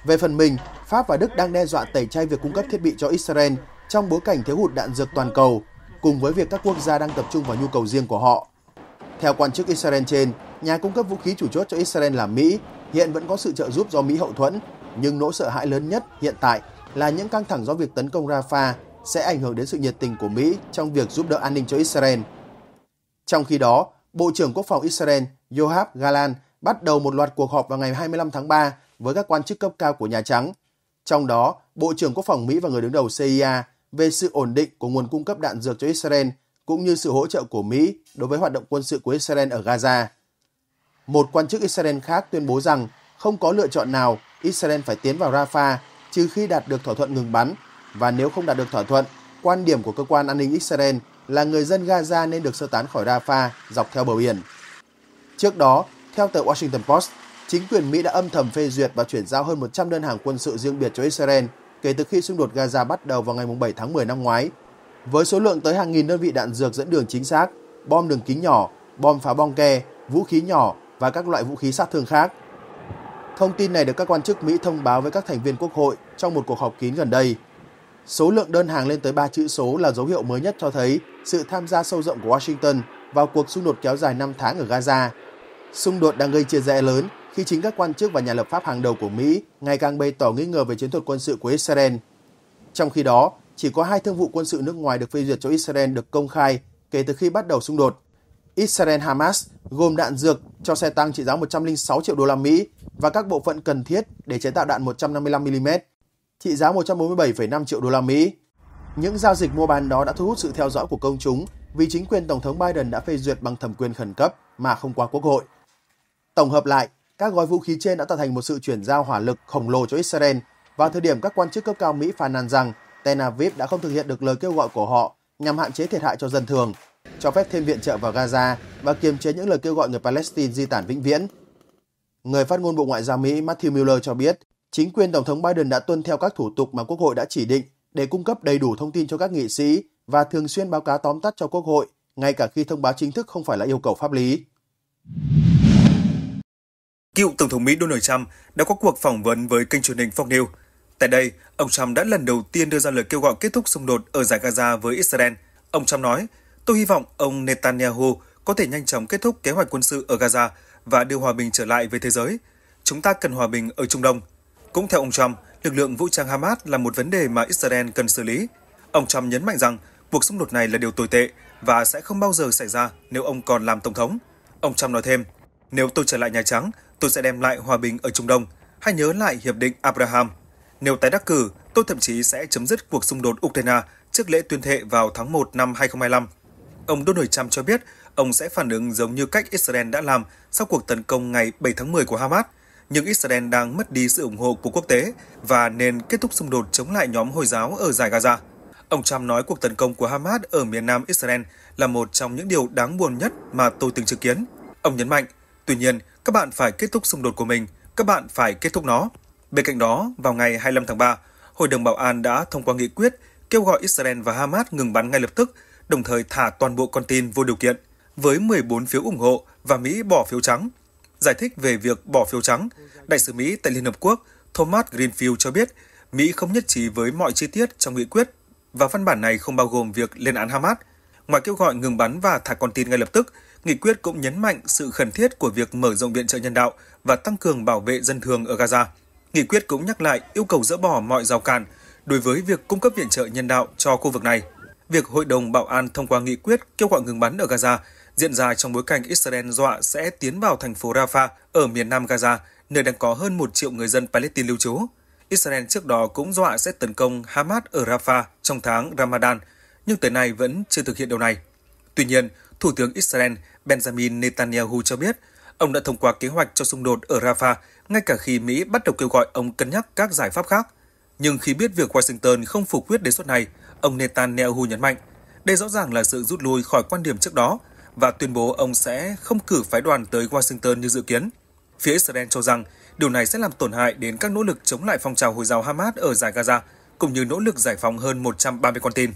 Về phần mình, Pháp và Đức đang đe dọa tẩy chay việc cung cấp thiết bị cho Israel trong bối cảnh thiếu hụt đạn dược toàn cầu, cùng với việc các quốc gia đang tập trung vào nhu cầu riêng của họ. Theo quan chức Israel trên, nhà cung cấp vũ khí chủ chốt cho Israel là Mỹ, hiện vẫn có sự trợ giúp do Mỹ hậu thuẫn, nhưng nỗi sợ hãi lớn nhất hiện tại là những căng thẳng do việc tấn công Rafah sẽ ảnh hưởng đến sự nhiệt tình của Mỹ trong việc giúp đỡ an ninh cho Israel. Trong khi đó, Bộ trưởng Quốc phòng Israel Yoav Galan bắt đầu một loạt cuộc họp vào ngày 25 tháng 3 với các quan chức cấp cao của Nhà Trắng, trong đó Bộ trưởng Quốc phòng Mỹ và người đứng đầu CIA về sự ổn định của nguồn cung cấp đạn dược cho Israel cũng như sự hỗ trợ của Mỹ đối với hoạt động quân sự của Israel ở Gaza. Một quan chức Israel khác tuyên bố rằng không có lựa chọn nào Israel phải tiến vào Rafah trừ khi đạt được thỏa thuận ngừng bắn và nếu không đạt được thỏa thuận, quan điểm của cơ quan an ninh Israel là người dân Gaza nên được sơ tán khỏi Rafah dọc theo bờ biển. Trước đó, theo tờ Washington Post, chính quyền Mỹ đã âm thầm phê duyệt và chuyển giao hơn 100 đơn hàng quân sự riêng biệt cho Israel kể từ khi xung đột Gaza bắt đầu vào ngày 7 tháng 10 năm ngoái, với số lượng tới hàng nghìn đơn vị đạn dược dẫn đường chính xác, bom đường kính nhỏ, bom phá bong ke, vũ khí nhỏ và các loại vũ khí sát thương khác. Thông tin này được các quan chức Mỹ thông báo với các thành viên quốc hội trong một cuộc họp kín gần đây. Số lượng đơn hàng lên tới 3 chữ số là dấu hiệu mới nhất cho thấy sự tham gia sâu rộng của Washington vào cuộc xung đột kéo dài 5 tháng ở Gaza. Xung đột đang gây chia rẽ lớn khi chính các quan chức và nhà lập pháp hàng đầu của Mỹ ngày càng bày tỏ nghi ngờ về chiến thuật quân sự của Israel. Trong khi đó, chỉ có hai thương vụ quân sự nước ngoài được phê duyệt cho Israel được công khai kể từ khi bắt đầu xung đột. Israel-Hamas gồm đạn dược cho xe tăng trị giá 106 triệu đô la Mỹ và các bộ phận cần thiết để chế tạo đạn 155mm, trị giá 147,5 triệu đô la Mỹ. Những giao dịch mua bán đó đã thu hút sự theo dõi của công chúng vì chính quyền Tổng thống Biden đã phê duyệt bằng thẩm quyền khẩn cấp mà không qua Quốc hội. Tổng hợp lại, các gói vũ khí trên đã tạo thành một sự chuyển giao hỏa lực khổng lồ cho Israel vào thời điểm các quan chức cấp cao Mỹ phàn nàn rằng Tel Aviv đã không thực hiện được lời kêu gọi của họ nhằm hạn chế thiệt hại cho dân thường, cho phép thêm viện trợ vào Gaza và kiềm chế những lời kêu gọi người Palestine di tản vĩnh viễn. Người phát ngôn Bộ Ngoại giao Mỹ Matthew Miller cho biết, chính quyền Tổng thống Biden đã tuân theo các thủ tục mà Quốc hội đã chỉ định để cung cấp đầy đủ thông tin cho các nghị sĩ và thường xuyên báo cáo tóm tắt cho Quốc hội, ngay cả khi thông báo chính thức không phải là yêu cầu pháp lý. Cựu Tổng thống Mỹ Donald Trump đã có cuộc phỏng vấn với kênh truyền hình Fox News. Tại đây, ông Trump đã lần đầu tiên đưa ra lời kêu gọi kết thúc xung đột ở giải Gaza với Israel. Ông Trump nói, tôi hy vọng ông Netanyahu có thể nhanh chóng kết thúc kế hoạch quân sự ở Gaza và đưa hòa bình trở lại với thế giới. Chúng ta cần hòa bình ở Trung Đông. Cũng theo ông Trump, lực lượng vũ trang Hamas là một vấn đề mà Israel cần xử lý. Ông Trump nhấn mạnh rằng cuộc xung đột này là điều tồi tệ và sẽ không bao giờ xảy ra nếu ông còn làm tổng thống. Ông Trump nói thêm, nếu tôi trở lại Nhà Trắng, tôi sẽ đem lại hòa bình ở Trung Đông. Hãy nhớ lại Hiệp định Abraham. Nếu tái đắc cử, tôi thậm chí sẽ chấm dứt cuộc xung đột Ukraine trước lễ tuyên thệ vào tháng 1 năm 2025. Ông Donald Trump cho biết ông sẽ phản ứng giống như cách Israel đã làm sau cuộc tấn công ngày 7 tháng 10 của Hamas – nhưng Israel đang mất đi sự ủng hộ của quốc tế và nên kết thúc xung đột chống lại nhóm Hồi giáo ở giải Gaza. Ông Trump nói cuộc tấn công của Hamas ở miền nam Israel là một trong những điều đáng buồn nhất mà tôi từng chứng kiến. Ông nhấn mạnh, tuy nhiên, các bạn phải kết thúc xung đột của mình, các bạn phải kết thúc nó. Bên cạnh đó, vào ngày 25 tháng 3, Hội đồng Bảo an đã thông qua nghị quyết kêu gọi Israel và Hamas ngừng bắn ngay lập tức, đồng thời thả toàn bộ con tin vô điều kiện. Với 14 phiếu ủng hộ và Mỹ bỏ phiếu trắng, Giải thích về việc bỏ phiếu trắng, đại sứ Mỹ tại Liên Hợp Quốc Thomas Greenfield cho biết Mỹ không nhất trí với mọi chi tiết trong nghị quyết và văn bản này không bao gồm việc lên án Hamas. Ngoài kêu gọi ngừng bắn và thả con tin ngay lập tức, nghị quyết cũng nhấn mạnh sự khẩn thiết của việc mở rộng viện trợ nhân đạo và tăng cường bảo vệ dân thường ở Gaza. Nghị quyết cũng nhắc lại yêu cầu dỡ bỏ mọi rào cản đối với việc cung cấp viện trợ nhân đạo cho khu vực này. Việc Hội đồng Bảo an thông qua nghị quyết kêu gọi ngừng bắn ở Gaza diễn ra trong bối cảnh Israel dọa sẽ tiến vào thành phố Rafah ở miền nam Gaza, nơi đang có hơn một triệu người dân Palestine lưu trú. Israel trước đó cũng dọa sẽ tấn công Hamas ở Rafah trong tháng Ramadan, nhưng tới nay vẫn chưa thực hiện điều này. Tuy nhiên, Thủ tướng Israel Benjamin Netanyahu cho biết ông đã thông qua kế hoạch cho xung đột ở Rafah ngay cả khi Mỹ bắt đầu kêu gọi ông cân nhắc các giải pháp khác. Nhưng khi biết việc Washington không phủ quyết đề xuất này, ông Netanyahu nhấn mạnh, đây rõ ràng là sự rút lui khỏi quan điểm trước đó và tuyên bố ông sẽ không cử phái đoàn tới Washington như dự kiến. Phía Israel cho rằng điều này sẽ làm tổn hại đến các nỗ lực chống lại phong trào Hồi giáo Hamas ở giải Gaza, cũng như nỗ lực giải phóng hơn 130 con tin.